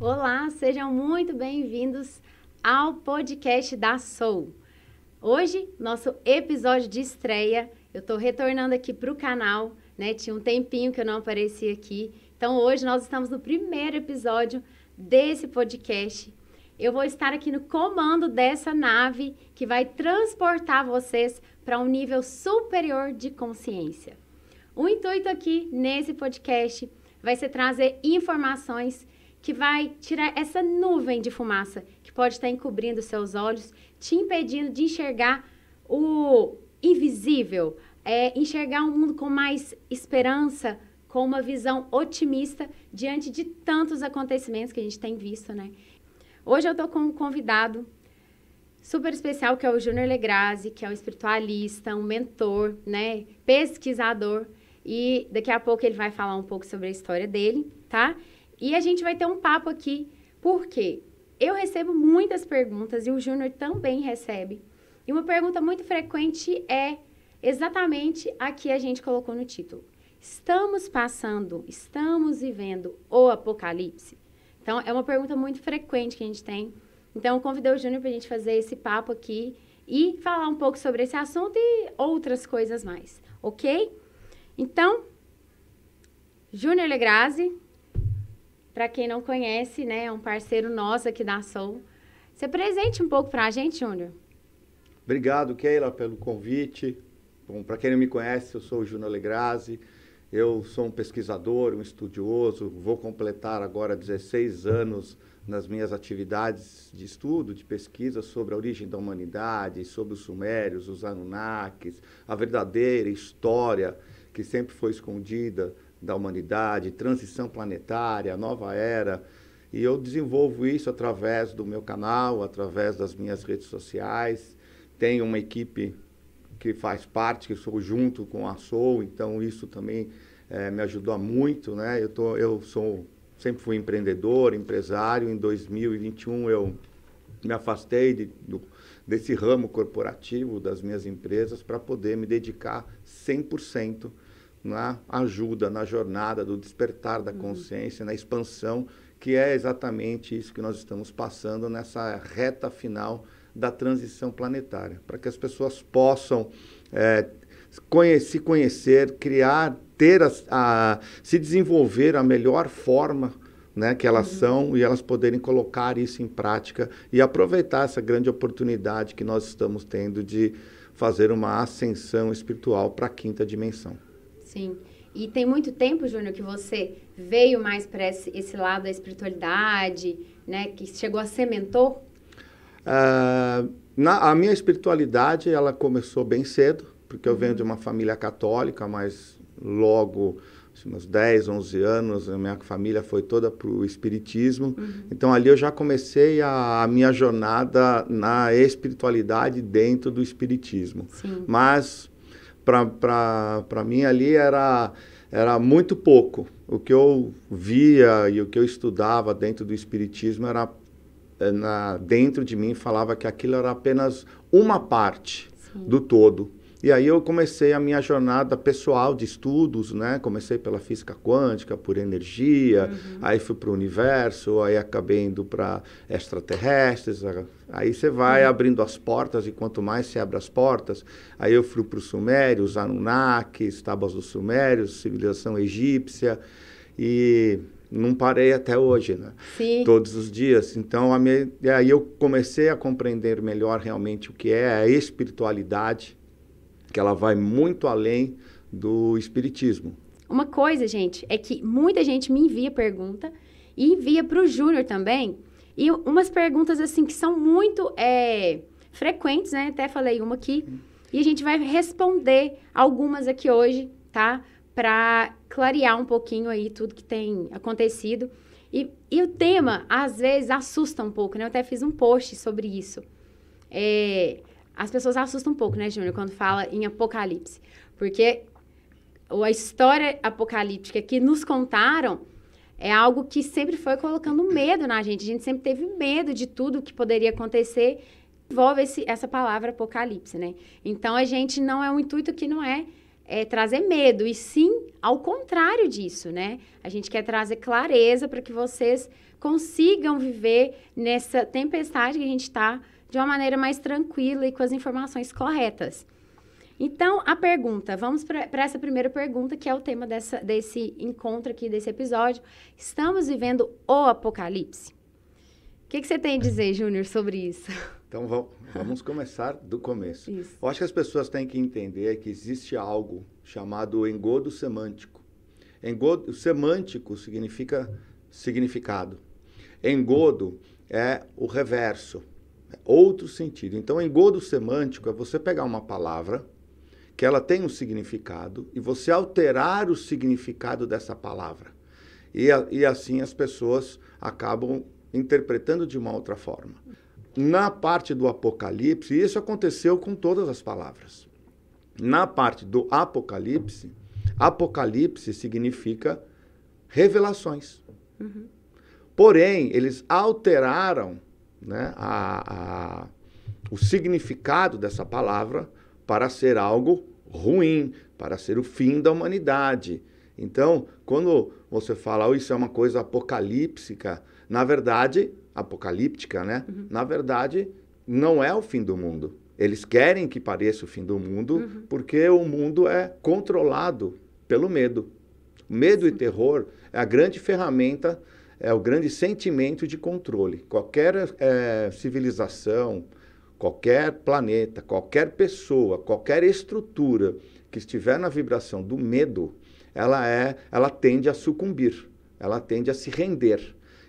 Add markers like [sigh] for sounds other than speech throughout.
Olá, sejam muito bem-vindos ao podcast da Soul. Hoje, nosso episódio de estreia, eu estou retornando aqui para o canal, né? Tinha um tempinho que eu não aparecia aqui. Então, hoje nós estamos no primeiro episódio desse podcast. Eu vou estar aqui no comando dessa nave que vai transportar vocês para um nível superior de consciência. O intuito aqui nesse podcast vai ser trazer informações que vai tirar essa nuvem de fumaça que pode estar encobrindo seus olhos, te impedindo de enxergar o invisível, é, enxergar um mundo com mais esperança, com uma visão otimista diante de tantos acontecimentos que a gente tem visto, né? Hoje eu estou com um convidado super especial que é o Júnior Legrasi, que é um espiritualista, um mentor, né, pesquisador, e daqui a pouco ele vai falar um pouco sobre a história dele, tá? E a gente vai ter um papo aqui, porque eu recebo muitas perguntas e o Júnior também recebe. E uma pergunta muito frequente é exatamente a que a gente colocou no título. Estamos passando, estamos vivendo o apocalipse? Então, é uma pergunta muito frequente que a gente tem. Então, eu convidei o Júnior para a gente fazer esse papo aqui e falar um pouco sobre esse assunto e outras coisas mais, ok? Então, Júnior Legrazi, para quem não conhece, né, é um parceiro nosso aqui da Soul. se apresente um pouco para a gente, Júnior. Obrigado, Keila, pelo convite. Bom, para quem não me conhece, eu sou o Júnior Legrazi. Eu sou um pesquisador, um estudioso. Vou completar agora 16 anos nas minhas atividades de estudo, de pesquisa sobre a origem da humanidade, sobre os sumérios, os anunnakis, a verdadeira história que sempre foi escondida da humanidade, transição planetária, nova era. E eu desenvolvo isso através do meu canal, através das minhas redes sociais. Tenho uma equipe que faz parte, que sou junto com a Sou, então isso também é, me ajudou muito, né? Eu tô, eu sou sempre fui empreendedor, empresário. Em 2021 eu me afastei de, do, desse ramo corporativo das minhas empresas para poder me dedicar 100% na é? ajuda na jornada do despertar da uhum. consciência, uhum. na expansão, que é exatamente isso que nós estamos passando nessa reta final da transição planetária, para que as pessoas possam é, se conhecer, criar, ter a, a, se desenvolver a melhor forma né, que elas uhum. são e elas poderem colocar isso em prática e aproveitar essa grande oportunidade que nós estamos tendo de fazer uma ascensão espiritual para a quinta dimensão. Sim. E tem muito tempo, Júnior, que você veio mais para esse, esse, lado da espiritualidade, né? Que chegou a ser mentor? Uh, na, a minha espiritualidade, ela começou bem cedo, porque eu venho de uma família católica, mas logo assim, uns 10, 11 anos, a minha família foi toda para o espiritismo. Uhum. Então ali eu já comecei a, a, minha jornada na espiritualidade dentro do espiritismo. Sim. Mas para mim ali era, era muito pouco. O que eu via e o que eu estudava dentro do Espiritismo era, eh, na, dentro de mim, falava que aquilo era apenas uma parte Sim. do todo. E aí eu comecei a minha jornada pessoal de estudos, né? Comecei pela física quântica, por energia, uhum. aí fui para o universo, aí acabei indo para extraterrestres. Aí você vai uhum. abrindo as portas e quanto mais se abre as portas, aí eu fui para os sumérios, Anunnakis, tábuas dos sumérios, civilização egípcia e não parei até hoje, né? Sim. Todos os dias. Então, a minha, aí eu comecei a compreender melhor realmente o que é a espiritualidade, que ela vai muito além do espiritismo. Uma coisa, gente, é que muita gente me envia pergunta e envia para o Júnior também. E umas perguntas, assim, que são muito é, frequentes, né? Até falei uma aqui. E a gente vai responder algumas aqui hoje, tá? Para clarear um pouquinho aí tudo que tem acontecido. E, e, o tema, às vezes, assusta um pouco, né? Eu até fiz um post sobre isso. É, as pessoas assustam um pouco, né, Júnior, quando fala em apocalipse. Porque a história apocalíptica que nos contaram é algo que sempre foi colocando medo na gente. A gente sempre teve medo de tudo que poderia acontecer. Envolve esse, essa palavra apocalipse, né? Então, a gente não é um intuito que não é, é trazer medo, e sim ao contrário disso, né? A gente quer trazer clareza para que vocês consigam viver nessa tempestade que a gente está de uma maneira mais tranquila e com as informações corretas. Então, a pergunta, vamos para essa primeira pergunta, que é o tema dessa, desse encontro aqui, desse episódio. Estamos vivendo o apocalipse? O que, que você tem a dizer, Júnior, sobre isso? [laughs] Então, vamos, começar do começo. Isso. Eu acho que as pessoas têm que entender que existe algo chamado engodo semântico. Engodo semântico significa significado. Engodo é o reverso outro sentido. Então, engodo semântico é você pegar uma palavra que ela tem um significado e você alterar o significado dessa palavra. E, a, e assim as pessoas acabam interpretando de uma outra forma. Na parte do Apocalipse, isso aconteceu com todas as palavras. Na parte do Apocalipse, Apocalipse significa revelações. Uhum. Porém, eles alteraram né, a, a, o significado dessa palavra para ser algo ruim, para ser o fim da humanidade. Então, quando você fala, oh, isso é uma coisa apocalíptica, na verdade, apocalíptica, né? Uhum. Na verdade, não é o fim do mundo. Eles querem que pareça o fim do mundo uhum. porque o mundo é controlado pelo medo. Medo Sim. e terror é a grande ferramenta é o grande sentimento de controle. Qualquer é, civilização, qualquer planeta, qualquer pessoa, qualquer estrutura que estiver na vibração do medo, ela é, ela tende a sucumbir, ela tende a se render.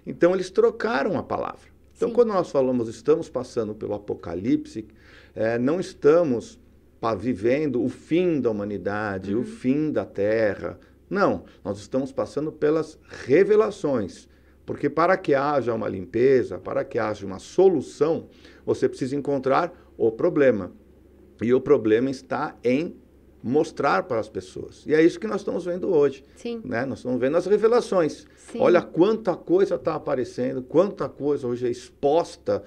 Então eles trocaram a palavra. Então Sim. quando nós falamos estamos passando pelo apocalipse, é, não estamos vivendo o fim da humanidade, uhum. o fim da Terra. Não, nós estamos passando pelas revelações porque para que haja uma limpeza, para que haja uma solução, você precisa encontrar o problema. E o problema está em mostrar para as pessoas. E é isso que nós estamos vendo hoje. Sim. Né? Nós estamos vendo as revelações. Sim. Olha quanta coisa está aparecendo, quanta coisa hoje é exposta.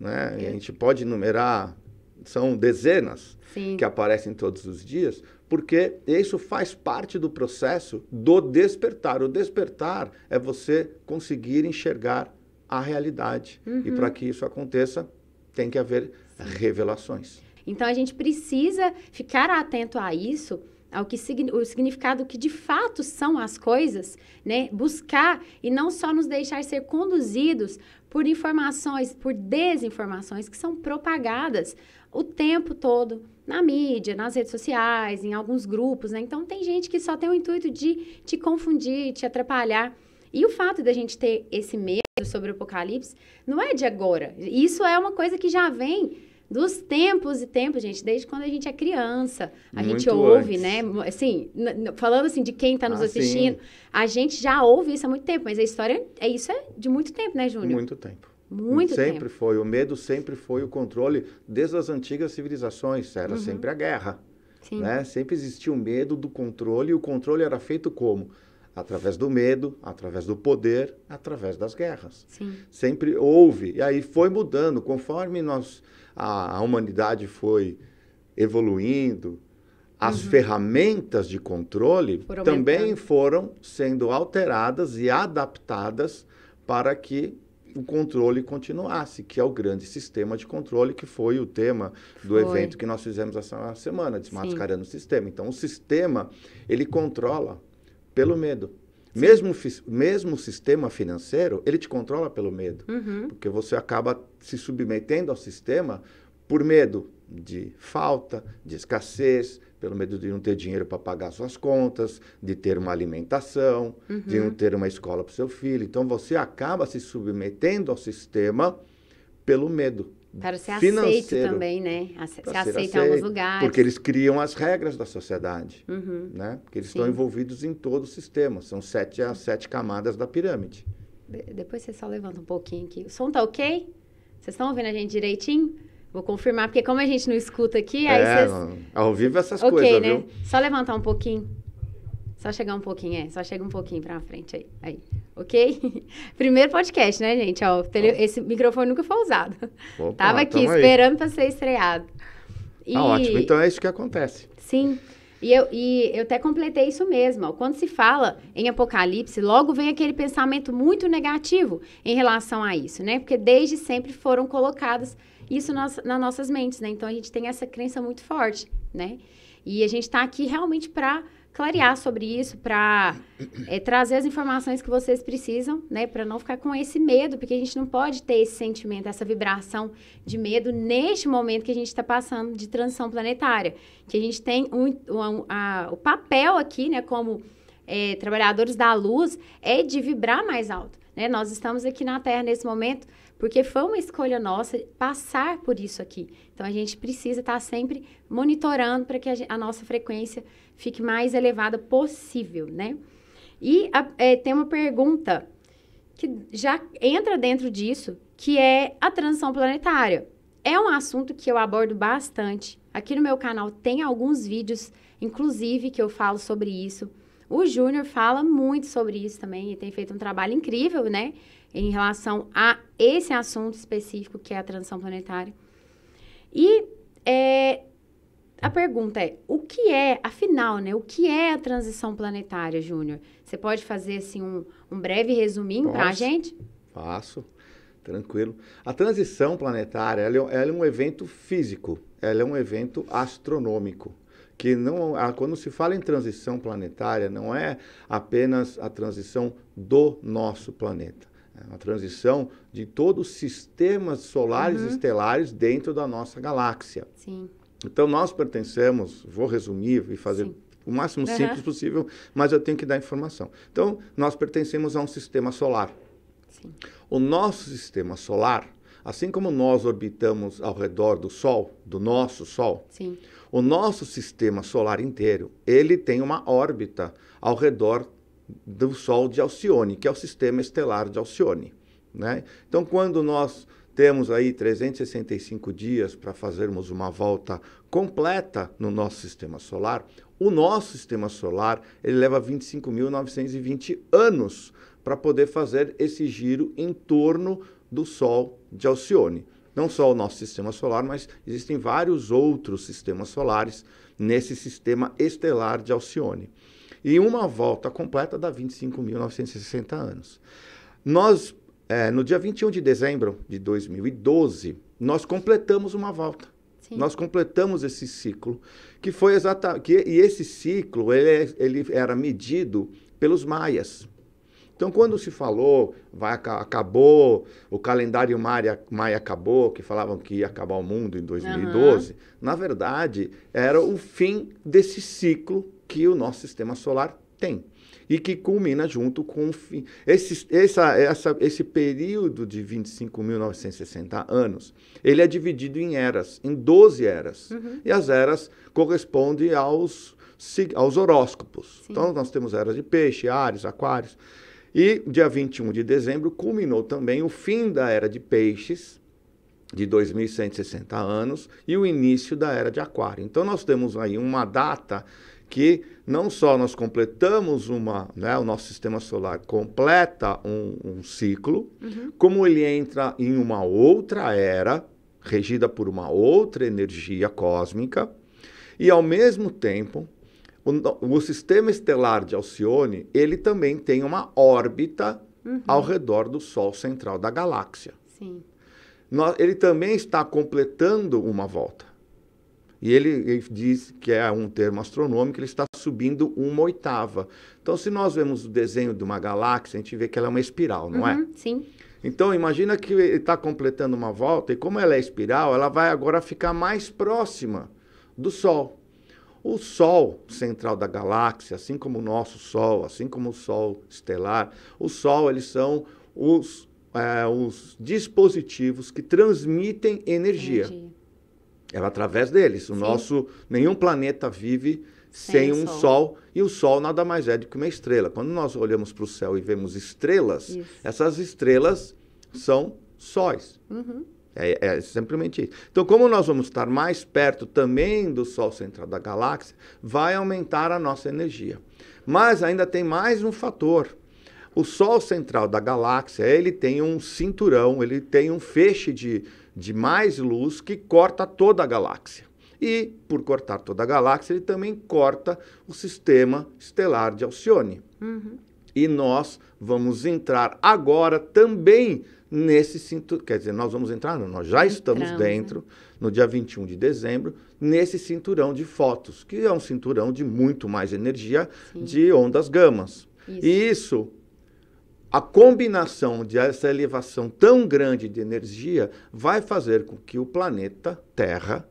Né? É. a gente pode enumerar são dezenas Sim. que aparecem todos os dias, porque isso faz parte do processo do despertar. O despertar é você conseguir enxergar a realidade. Uhum. E para que isso aconteça, tem que haver revelações. Então a gente precisa ficar atento a isso ao que o significado que de fato são as coisas, né? Buscar e não só nos deixar ser conduzidos por informações, por desinformações que são propagadas o tempo todo na mídia, nas redes sociais, em alguns grupos, né? Então tem gente que só tem o intuito de te confundir, te atrapalhar. E o fato da gente ter esse medo sobre o apocalipse não é de agora. Isso é uma coisa que já vem dos tempos e tempos, gente, desde quando a gente é criança. A Muito gente ouve, antes. né? Assim, falando assim de quem está nos ah, assistindo, sim. a gente já ouve isso há muito tempo, mas a história é isso é de muito tempo, né, Júnior? Muito tempo. Muito sempre tempo. foi. O medo sempre foi o controle desde as antigas civilizações. Era uhum. sempre a guerra. Sim. Né? Sempre existia o medo do controle e o controle era feito como? Através do medo, através do poder, através das guerras. Sim. Sempre houve. E aí foi mudando. Conforme nós, a, a humanidade foi evoluindo, as uhum. ferramentas de controle foram também foram sendo alteradas e adaptadas para que o controle continuasse, que é o grande sistema de controle que foi o tema do foi. evento que nós fizemos essa semana, desmascarando o sistema. Então, o sistema, ele controla pelo medo. Mesmo, mesmo o sistema financeiro, ele te controla pelo medo. Uhum. Porque você acaba se submetendo ao sistema por medo de falta, de escassez, pelo medo de não ter dinheiro para pagar suas contas, de ter uma alimentação, uhum. de não uhum. ter uma escola para o seu filho. Então você acaba se submetendo ao sistema pelo medo. Para ser financeiro, aceito também, né? Ace ser, aceito, aceito em alguns lugares. Porque eles criam as regras da sociedade, uhum. né? Porque eles Sim. estão envolvidos em todo o sistema. São sete as sete camadas da pirâmide. Depois você só levanta um pouquinho aqui. O som tá ok? Vocês estão ouvindo a gente direitinho? Vou confirmar, porque como a gente não escuta aqui, aí é, vocês... Ao vivo essas okay, coisas, né? viu? Só levantar um pouquinho. Só chegar um pouquinho, é. Só chega um pouquinho pra frente aí. aí. Ok? [laughs] Primeiro podcast, né, gente? Ó, tele... Esse microfone nunca foi usado. Opa, Tava aqui esperando aí. pra ser estreado. Tá e... Ah, ótimo. Então é isso que acontece. Sim. E eu, e eu até completei isso mesmo. Quando se fala em Apocalipse, logo vem aquele pensamento muito negativo em relação a isso, né? Porque desde sempre foram colocadas isso nas, nas nossas mentes, né? Então a gente tem essa crença muito forte, né? E a gente está aqui realmente para clarear sobre isso, para é, eh, trazer as informações que vocês precisam, né? Para não ficar com esse medo, porque a gente não pode ter esse sentimento, essa vibração de medo neste momento que a gente está passando de transição planetária. Que a gente tem um, um, a, o papel aqui, né? Como é, trabalhadores da luz, é de vibrar mais alto. Né? Nós estamos aqui na Terra nesse momento porque foi uma escolha nossa passar por isso aqui. Então a gente precisa estar sempre monitorando para que a, a, nossa frequência fique mais elevada possível, né? E a, é, tem uma pergunta que já entra dentro disso, que é a transição planetária. É um assunto que eu abordo bastante. Aqui no meu canal tem alguns vídeos, inclusive, que eu falo sobre isso. O Júnior fala muito sobre isso também e tem feito um trabalho incrível, né? Em relação a esse assunto específico que é a transição planetária. E é, a pergunta é, o que é, afinal, né? O que é a transição planetária, Júnior? Você pode fazer, assim, um, um breve resuminho para a gente? Faço, tranquilo. A transição planetária, ela é, ela é um evento físico, ela é um evento astronômico que não a, ah, quando se fala em transição planetária, não é apenas a transição do nosso planeta. É uma transição de todos os sistemas solares uhum. estelares dentro da nossa galáxia. Sim. Então, nós pertencemos, vou resumir e fazer Sim. o máximo uhum. simples possível, mas eu tenho que dar informação. Então, nós pertencemos a um sistema solar. Sim. O nosso sistema solar, assim como nós orbitamos ao redor do Sol, do nosso Sol, Sim o nosso sistema solar inteiro, ele tem uma órbita ao redor do Sol de Alcione, que é o sistema estelar de Alcione. Né? Então, quando nós temos aí 365 dias para fazermos uma volta completa no nosso sistema solar, o nosso sistema solar ele leva 25.920 anos para poder fazer esse giro em torno do Sol de Alcione não só o nosso sistema solar, mas existem vários outros sistemas solares nesse sistema estelar de Alcione. E uma volta completa dá 25.960 anos. Nós, é, no dia 21 de dezembro de 2012, nós completamos uma volta. Sim. Nós completamos esse ciclo, que foi exatamente. E esse ciclo ele, é, ele era medido pelos maias. Então, quando se falou, vai, acabou, o calendário Maia, Maia acabou, que falavam que ia acabar o mundo em 2012, uhum. na verdade, era o fim desse ciclo que o nosso sistema solar tem. E que culmina junto com o fim. Esse, essa, essa, esse período de 25.960 anos, ele é dividido em eras, em 12 eras. Uhum. E as eras correspondem aos, aos horóscopos. Sim. Então, nós temos eras de peixe, ares, aquários. E dia 21 de dezembro culminou também o fim da era de peixes, de 2160 anos, e o início da era de aquário. Então nós temos aí uma data que não só nós completamos uma, né, o nosso sistema solar completa um, um ciclo, uhum. como ele entra em uma outra era, regida por uma outra energia cósmica, e ao mesmo tempo o, o sistema estelar de Alcione, ele também tem uma órbita uhum. ao redor do Sol central da galáxia. Sim. ele também está completando uma volta. E ele, ele, diz que é um termo astronômico, ele está subindo uma oitava. Então, se nós vemos o desenho de uma galáxia, a gente vê que ela é uma espiral, não é? uhum, é? Sim. Então, imagina que ele está completando uma volta, e como ela é espiral, ela vai agora ficar mais próxima do Sol. O Sol central da galáxia, assim como o nosso Sol, assim como o Sol estelar, o Sol eles são os, é, os dispositivos que transmitem energia. energia. É através deles. O Sim. nosso nenhum planeta vive sem, sem um sol. sol. e o sol nada mais é do que uma estrela. Quando nós olhamos para o céu e vemos estrelas, Isso. essas estrelas são sóis. Uhum. É, é, simplesmente isso. Então, como nós vamos estar mais perto também do Sol central da galáxia, vai aumentar a nossa energia. Mas ainda tem mais um fator. O Sol central da galáxia, ele tem um cinturão, ele tem um feixe de, de mais luz que corta toda a galáxia. E, por cortar toda a galáxia, ele também corta o sistema estelar de Alcione. Uhum. E nós vamos entrar agora também nesse cinturão. Quer dizer, nós vamos entrar, não, nós já estamos né? dentro, no dia 21 de dezembro, nesse cinturão de fotos, que é um cinturão de muito mais energia Sim. de ondas gamas. Isso. E isso, a combinação de essa elevação tão grande de energia vai fazer com que o planeta Terra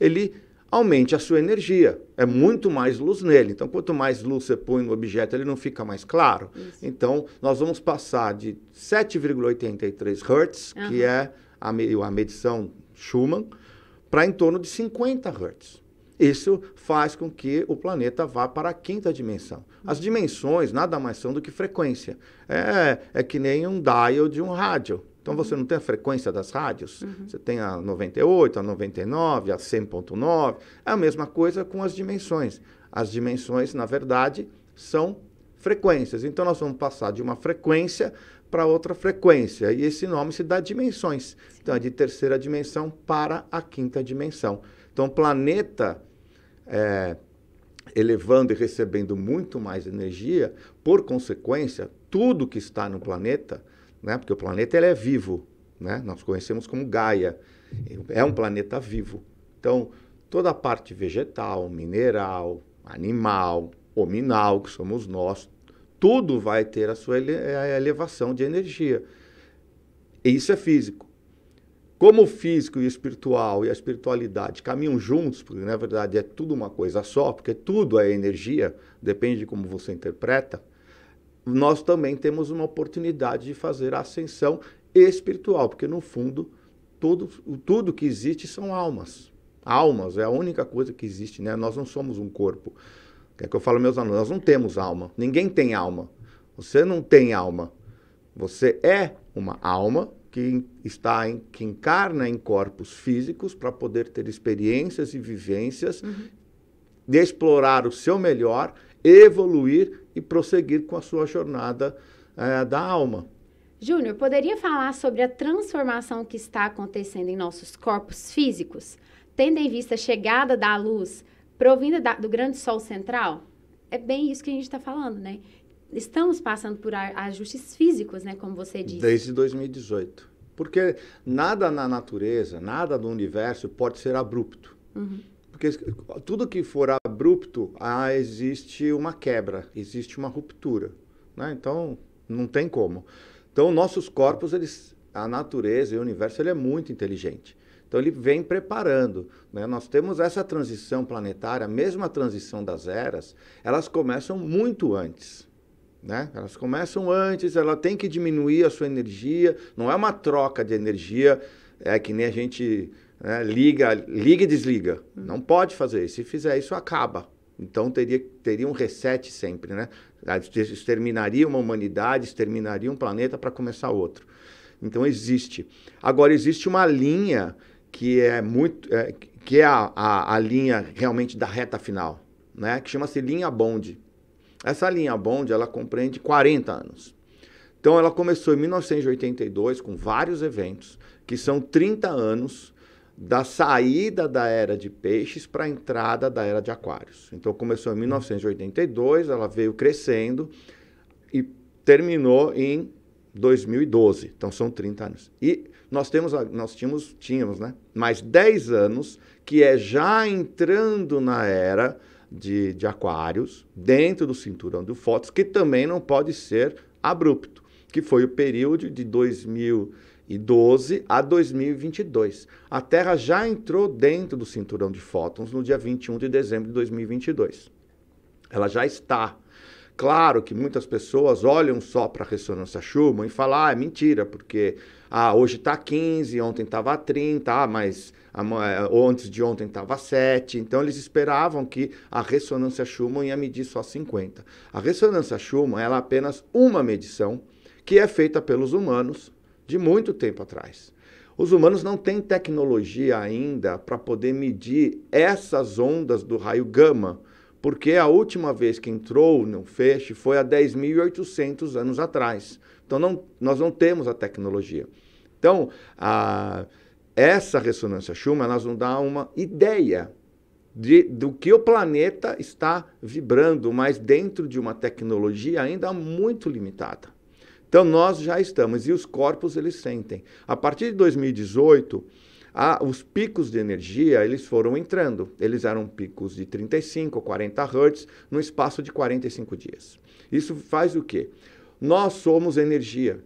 ele aumente a sua energia. É muito mais luz nele. Então, quanto mais luz você põe no objeto, ele não fica mais claro. Isso. Então, nós vamos passar de 7,83 Hz, uhum. que é a, a medição Schumann, para em torno de 50 Hz. Isso faz com que o planeta vá para a quinta dimensão. As dimensões nada mais são do que frequência. É, é que nem um dial de um rádio. Então uhum. você não tem a frequência das rádios, uhum. você tem a 98, a 99, a 100.9, é a mesma coisa com as dimensões. As dimensões, na verdade, são frequências. Então nós vamos passar de uma frequência para outra frequência, e esse nome se dá dimensões. Sim. Então é de terceira dimensão para a quinta dimensão. Então planeta é, elevando e recebendo muito mais energia, por consequência, tudo que está no planeta né? porque o planeta ele é vivo, né? nós conhecemos como Gaia, é um planeta vivo. Então, toda a parte vegetal, mineral, animal, hominal, que somos nós, tudo vai ter a sua ele a elevação de energia. E isso é físico. Como o físico e o espiritual e a espiritualidade caminham juntos, porque na verdade é tudo uma coisa só, porque tudo é energia, depende de como você interpreta, nós também temos uma oportunidade de fazer a ascensão espiritual, porque no fundo tudo, tudo que existe são almas. Almas é a única coisa que existe, né? Nós não somos um corpo. É que eu falo meus alunos, nós não temos alma. Ninguém tem alma. Você não tem alma. Você é uma alma que está em, que encarna em corpos físicos para poder ter experiências e vivências, uhum. de explorar o seu melhor evoluir e prosseguir com a sua jornada é, da alma. Júnior, poderia falar sobre a transformação que está acontecendo em nossos corpos físicos, tendo em vista a chegada da luz provinda da, do grande sol central? É bem isso que a gente está falando, né? Estamos passando por ajustes físicos, né, como você disse. Desde 2018. Porque nada na natureza, nada no universo pode ser abrupto. Uhum. Porque tudo que for abrupto, ah, existe uma quebra, existe uma ruptura. Né? Então, não tem como. Então, nossos corpos, eles, a natureza e o universo, ele é muito inteligente. Então, ele vem preparando. Né? Nós temos essa transição planetária, mesmo a transição das eras, elas começam muito antes. Né? Elas começam antes, ela tem que diminuir a sua energia. Não é uma troca de energia, é que nem a gente né, liga, liga e desliga. Uhum. Não pode fazer isso. Se fizer isso, acaba. Então teria, teria um reset sempre, né? Exterminaria uma humanidade, exterminaria um planeta para começar outro. Então existe. Agora existe uma linha que é muito, é, que é a, a, a, linha realmente da reta final, né? Que chama-se linha Bond. Essa linha Bond ela compreende 40 anos. Então ela começou em 1982 com vários eventos que são 30 anos da saída da era de peixes para a entrada da era de aquários. Então começou em 1982, hum. ela veio crescendo e terminou em 2012. Então são 30 anos. E nós temos nós tínhamos tínhamos, né, mais 10 anos que é já entrando na era de, de aquários, dentro do cinturão do Fotos, que também não pode ser abrupto, que foi o período de 2000 2012 a 2022. A Terra já entrou dentro do cinturão de fótons no dia 21 de dezembro de 2022. Ela já está. Claro que muitas pessoas olham só para a ressonância Schumann e falam, ah, é mentira, porque ah, hoje está 15, ontem estava 30, ah, mas eh, antes de ontem estava 7. Então, eles esperavam que a ressonância Schumann ia medir só 50. A ressonância Schumann ela é apenas uma medição que é feita pelos humanos de muito tempo atrás. Os humanos não têm tecnologia ainda para poder medir essas ondas do raio gama, porque a última vez que entrou no feixe foi há 10.800 anos atrás. Então, não, nós não temos a tecnologia. Então, a, essa ressonância Schumann nos dá uma ideia de, do que o planeta está vibrando, mas dentro de uma tecnologia ainda muito limitada. Então nós já estamos e os corpos eles sentem. A partir de 2018, a, os picos de energia eles foram entrando. Eles eram picos de 35 ou 40 Hz no espaço de 45 dias. Isso faz o quê? Nós somos energia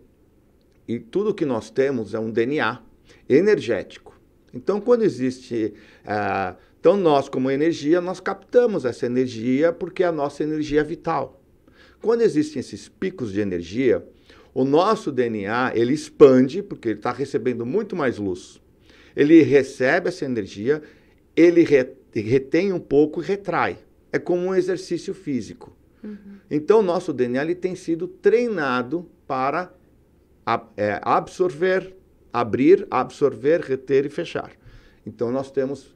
e tudo que nós temos é um DNA energético. Então quando existe ah, então nós como energia nós captamos essa energia porque é a nossa energia vital. Quando existem esses picos de energia o nosso DNA, ele expande, porque ele está recebendo muito mais luz. Ele recebe essa energia, ele re, retém um pouco e retrai. É como um exercício físico. Uhum. Então, o nosso DNA ele tem sido treinado para a, é, absorver, abrir, absorver, reter e fechar. Então, nós temos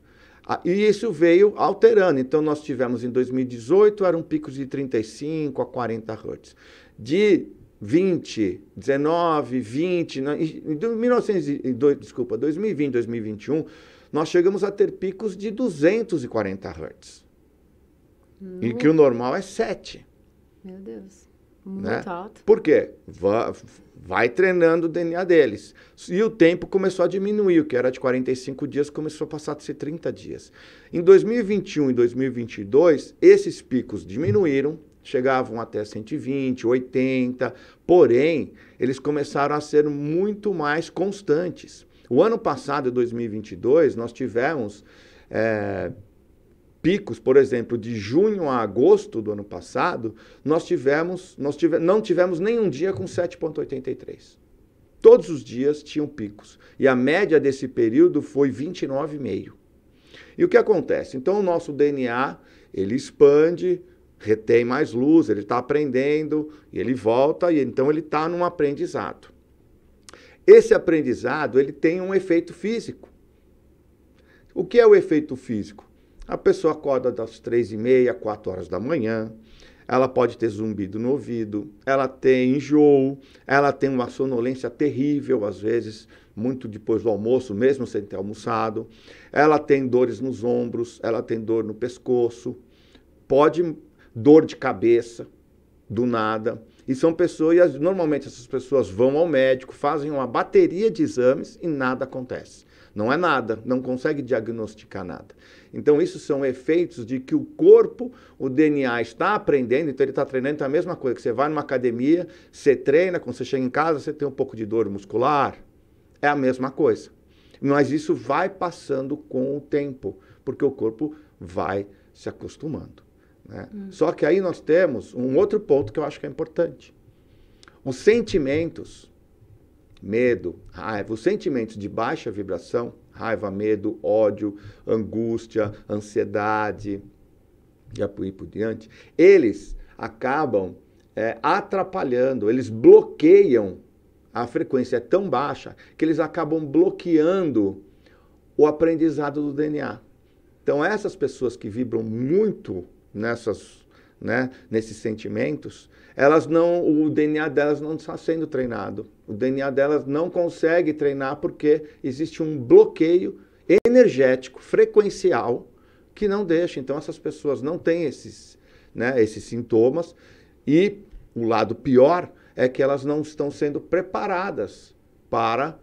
e isso veio alterando. Então, nós tivemos em 2018, era um pico de 35 a 40 Hz. De 20, 19, 20, em 1902, desculpa, 2020, 2021, nós chegamos a ter picos de 240 Hz. Hum. E que o hum. normal é 7. Meu Deus. Né? Muito né? alto. Por quê? Vai, vai treinando o DNA deles. E o tempo começou a diminuir, o que era de 45 dias começou a passar a ser 30 dias. Em 2021 e 2022, esses picos diminuíram chegavam até 120, 80, porém, eles começaram a ser muito mais constantes. O ano passado, 2022, nós tivemos é, picos, por exemplo, de junho a agosto do ano passado, nós tivemos, nós tive, não tivemos nenhum dia com 7,83. Todos os dias tinham picos. E a média desse período foi 29,5. E o que acontece? Então, o nosso DNA ele expande, retém mais luz, ele está aprendendo, e ele volta, e então ele está num aprendizado. Esse aprendizado ele tem um efeito físico. O que é o efeito físico? A pessoa acorda das três e meia, quatro horas da manhã, ela pode ter zumbido no ouvido, ela tem enjoo, ela tem uma sonolência terrível, às vezes, muito depois do almoço, mesmo sem ter almoçado, ela tem dores nos ombros, ela tem dor no pescoço, pode dor de cabeça do nada. E são pessoas, e normalmente essas pessoas vão ao médico, fazem uma bateria de exames e nada acontece. Não é nada, não consegue diagnosticar nada. Então, isso são efeitos de que o corpo, o DNA está aprendendo, então ele está treinando então é a mesma coisa que você vai numa academia, você treina, quando você chega em casa, você tem um pouco de dor muscular. É a mesma coisa. Mas isso vai passando com o tempo, porque o corpo vai se acostumando. Né? Hum. Só que aí nós temos um outro ponto que eu acho que é importante. Os sentimentos, medo, raiva, os sentimentos de baixa vibração, raiva, medo, ódio, angústia, ansiedade, e por, por diante, eles acabam é, atrapalhando, eles bloqueiam a frequência é tão baixa que eles acabam bloqueando o aprendizado do DNA. Então, essas pessoas que vibram muito nessas, né, nesses sentimentos, elas não, o DNA delas não está sendo treinado. O DNA delas não consegue treinar porque existe um bloqueio energético, frequencial, que não deixa. Então essas pessoas não têm esses, né, esses sintomas e o lado pior é que elas não estão sendo preparadas para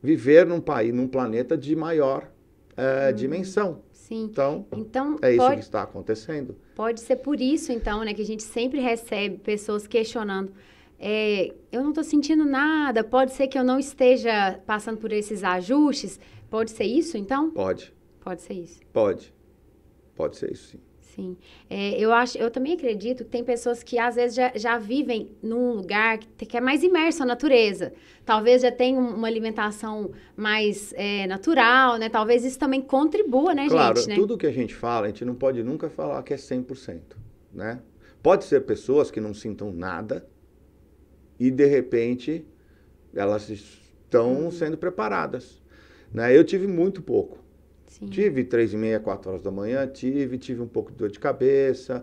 viver num país, num planeta de maior é, hum, dimensão. Sim. Então, então é pode... isso que está acontecendo. Pode ser por isso, então, né, que a gente sempre recebe pessoas questionando. É, eu não estou sentindo nada, pode ser que eu não esteja passando por esses ajustes. Pode ser isso, então? Pode. Pode ser isso. Pode. Pode ser isso, sim. Sim. É, eu, acho, eu também acredito que tem pessoas que às vezes já, já vivem num lugar que, que é mais imerso à natureza. Talvez já tenha uma alimentação mais é, natural, né? Talvez isso também contribua, né, claro, gente? Claro, né? tudo né? que a gente fala, a gente não pode nunca falar que é 100%, né? Pode ser pessoas que não sintam nada e, de repente, elas estão uhum. sendo preparadas. Né? Eu tive muito pouco. Sim. Tive três e meia, quatro horas da manhã, tive, tive um pouco de dor de cabeça,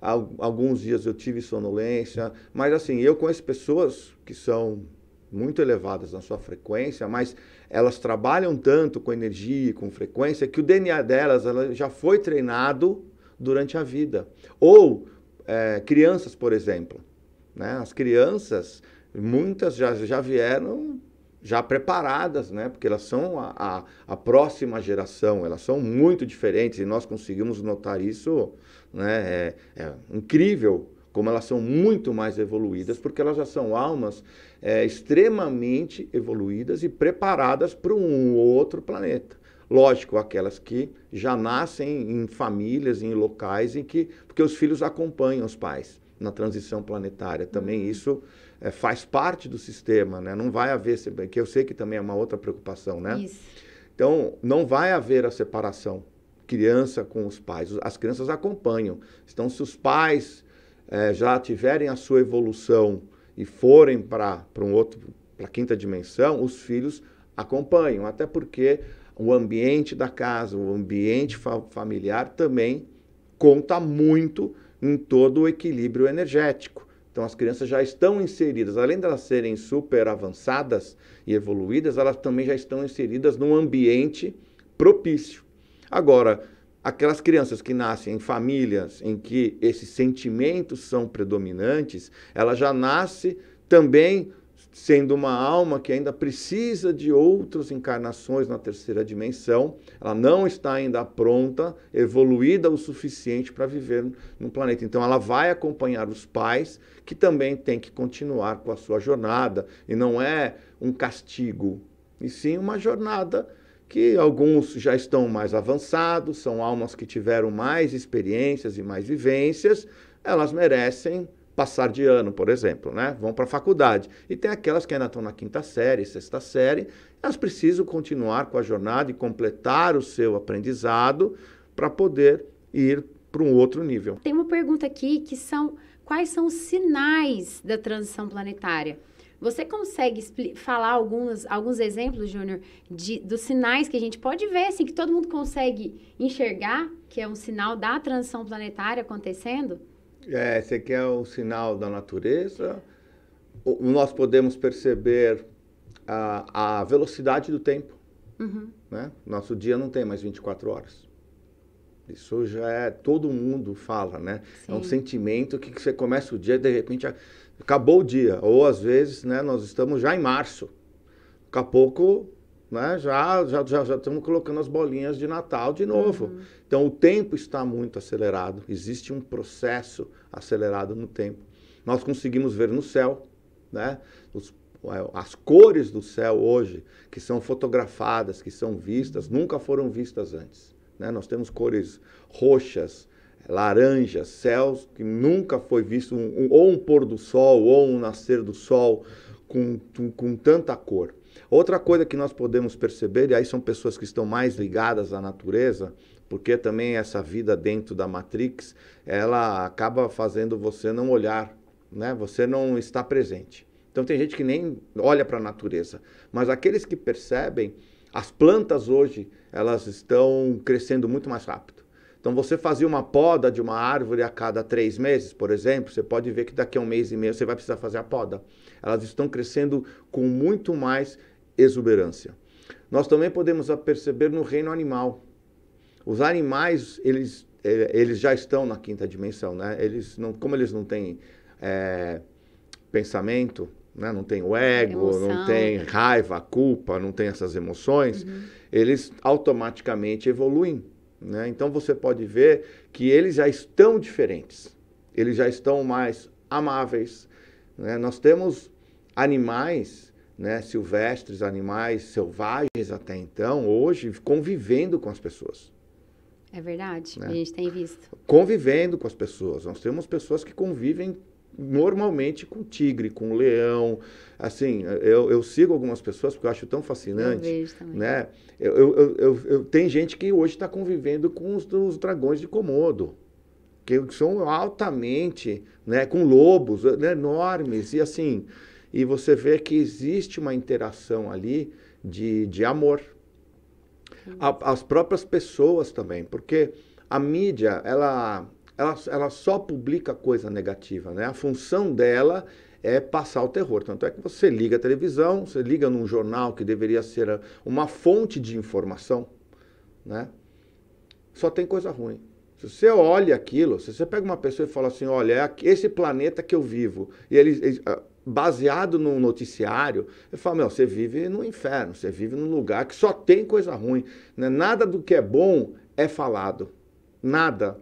alguns dias eu tive sonolência, mas assim, eu conheço pessoas que são muito elevadas na sua frequência, mas elas trabalham tanto com energia e com frequência que o DNA delas ela já foi treinado durante a vida. Ou é, crianças, por exemplo. Né? As crianças, muitas já, já vieram já preparadas, né? porque elas são a, a, a, próxima geração, elas são muito diferentes e nós conseguimos notar isso, né? é, é incrível como elas são muito mais evoluídas, porque elas já são almas é, extremamente evoluídas e preparadas para um outro planeta. Lógico, aquelas que já nascem em famílias, em locais em que. Porque os filhos acompanham os pais na transição planetária. Também uhum. isso é, faz parte do sistema, né? Não vai haver, que eu sei que também é uma outra preocupação, né? Isso. Então, não vai haver a separação criança com os pais. As crianças acompanham. Então, se os pais é, já tiverem a sua evolução e forem para um outro, para a quinta dimensão, os filhos acompanham, até porque o ambiente da casa, o ambiente fa familiar também conta muito em todo o equilíbrio energético. Então as crianças já estão inseridas, além de elas serem super avançadas e evoluídas, elas também já estão inseridas num ambiente propício. Agora, aquelas crianças que nascem em famílias em que esses sentimentos são predominantes, ela já nasce também sendo uma alma que ainda precisa de outras encarnações na terceira dimensão, ela não está ainda pronta, evoluída o suficiente para viver no planeta. Então ela vai acompanhar os pais, que também tem que continuar com a sua jornada, e não é um castigo, e sim uma jornada que alguns já estão mais avançados, são almas que tiveram mais experiências e mais vivências, elas merecem passar de ano, por exemplo, né? vão para a faculdade. E tem aquelas que ainda estão na quinta série, sexta série, elas precisam continuar com a jornada e completar o seu aprendizado para poder ir para um outro nível. Tem uma pergunta aqui que são quais são os sinais da transição planetária? Você consegue falar alguns, alguns exemplos, Júnior, dos sinais que a gente pode ver, assim, que todo mundo consegue enxergar, que é um sinal da transição planetária acontecendo? É, esse aqui é um sinal da natureza. O, nós podemos perceber a, a velocidade do tempo. Uhum. Né? Nosso dia não tem mais 24 horas. Isso já é. Todo mundo fala, né? Sim. É um sentimento que, que você começa o dia e de repente acabou o dia. Ou às vezes, né, nós estamos já em março. Daqui a pouco, né, já, já, já, já estamos colocando as bolinhas de Natal de novo. Uhum. Então, o tempo está muito acelerado, existe um processo acelerado no tempo. Nós conseguimos ver no céu, né? Os, é, as cores do céu hoje, que são fotografadas, que são vistas, nunca foram vistas antes. Né? Nós temos cores roxas, laranjas, céus que nunca foi visto, um, um, ou um pôr do sol, ou um nascer do sol com, com, com tanta cor. Outra coisa que nós podemos perceber, e aí são pessoas que estão mais ligadas à natureza, porque também essa vida dentro da Matrix, ela acaba fazendo você não olhar, né? Você não está presente. Então tem gente que nem olha para a natureza, mas aqueles que percebem, as plantas hoje, elas estão crescendo muito mais rápido. Então, você fazia uma poda de uma árvore a cada três meses, por exemplo, você pode ver que daqui a um mês e meio você vai precisar fazer a poda. Elas estão crescendo com muito mais exuberância. Nós também podemos perceber no reino animal. Os animais, eles, é, eles já estão na quinta dimensão, né? Eles não, como eles não têm é, pensamento, né? não tem o ego, Emoção. não tem raiva, culpa, não tem essas emoções, uhum. eles automaticamente evoluem. Né? Então você pode ver que eles já estão diferentes, eles já estão mais amáveis. Né? Nós temos animais né, silvestres, animais selvagens até então, hoje convivendo com as pessoas. É verdade, né? a gente tem visto. Convivendo com as pessoas. Nós temos pessoas que convivem normalmente com tigre, com leão. Assim, eu, eu sigo algumas pessoas porque eu acho tão fascinante. Eu vejo também. Né? Eu, eu, eu, eu tem gente que hoje está convivendo com os, os dragões de Komodo que são altamente, né, com lobos né, enormes e assim, e você vê que existe uma interação ali de, de amor, a, as próprias pessoas também, porque a mídia, ela, ela, ela só publica coisa negativa, né? A função dela é passar o terror. Tanto é que você liga a televisão, você liga num jornal que deveria ser uma fonte de informação, né? Só tem coisa ruim. Se você olha aquilo, se você pega uma pessoa e fala assim, olha, é esse planeta que eu vivo, e eles... Ah, baseado num noticiário, eu falo, meu, você vive no inferno, você vive num lugar que só tem coisa ruim. Né? Nada do que é bom é falado. Nada.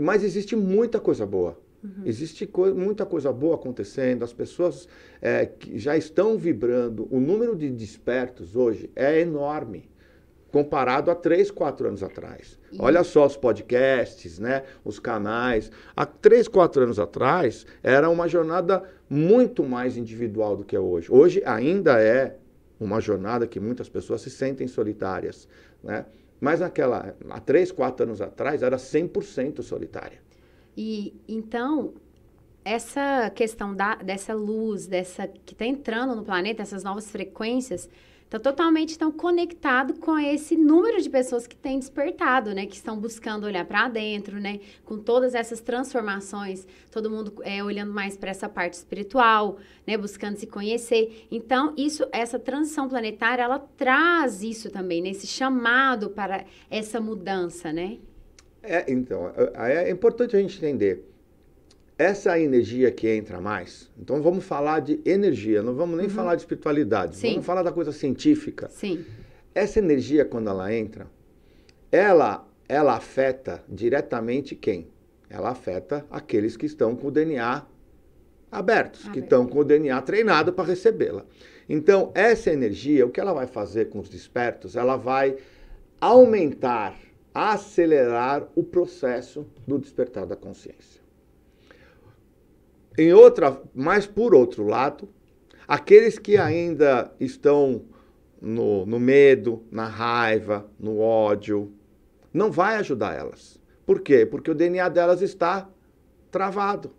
Mas existe muita coisa boa. Uhum. Existe co muita coisa boa acontecendo, as pessoas é, que já estão vibrando. O número de despertos hoje é enorme comparado a três, quatro anos atrás. Olha só os podcasts, né? Os canais. Há três, quatro anos atrás era uma jornada muito mais individual do que é hoje. Hoje ainda é uma jornada que muitas pessoas se sentem solitárias, né? Mas naquela, há três, quatro anos atrás era 100% solitária. E então essa questão da, dessa luz, dessa que está entrando no planeta, essas novas frequências, Está então, totalmente tão conectado com esse número de pessoas que têm despertado, né? Que estão buscando olhar para dentro, né? Com todas essas transformações, todo mundo é, olhando mais para essa parte espiritual, né? Buscando se conhecer. Então, isso, essa transição planetária, ela traz isso também, né? Esse chamado para essa mudança, né? É, então, é, é importante a gente entender essa é a energia que entra mais. Então vamos falar de energia, não vamos nem uhum. falar de espiritualidade, Sim. vamos falar da coisa científica. Sim. Essa energia quando ela entra, ela ela afeta diretamente quem? Ela afeta aqueles que estão com o DNA abertos, Aberto. que estão com o DNA treinado para recebê-la. Então, essa energia, o que ela vai fazer com os despertos? Ela vai aumentar, acelerar o processo do despertar da consciência. Em outra, mas por outro lado, aqueles que ainda estão no, no medo, na raiva, no ódio, não vai ajudar elas. Por quê? Porque o DNA delas está travado.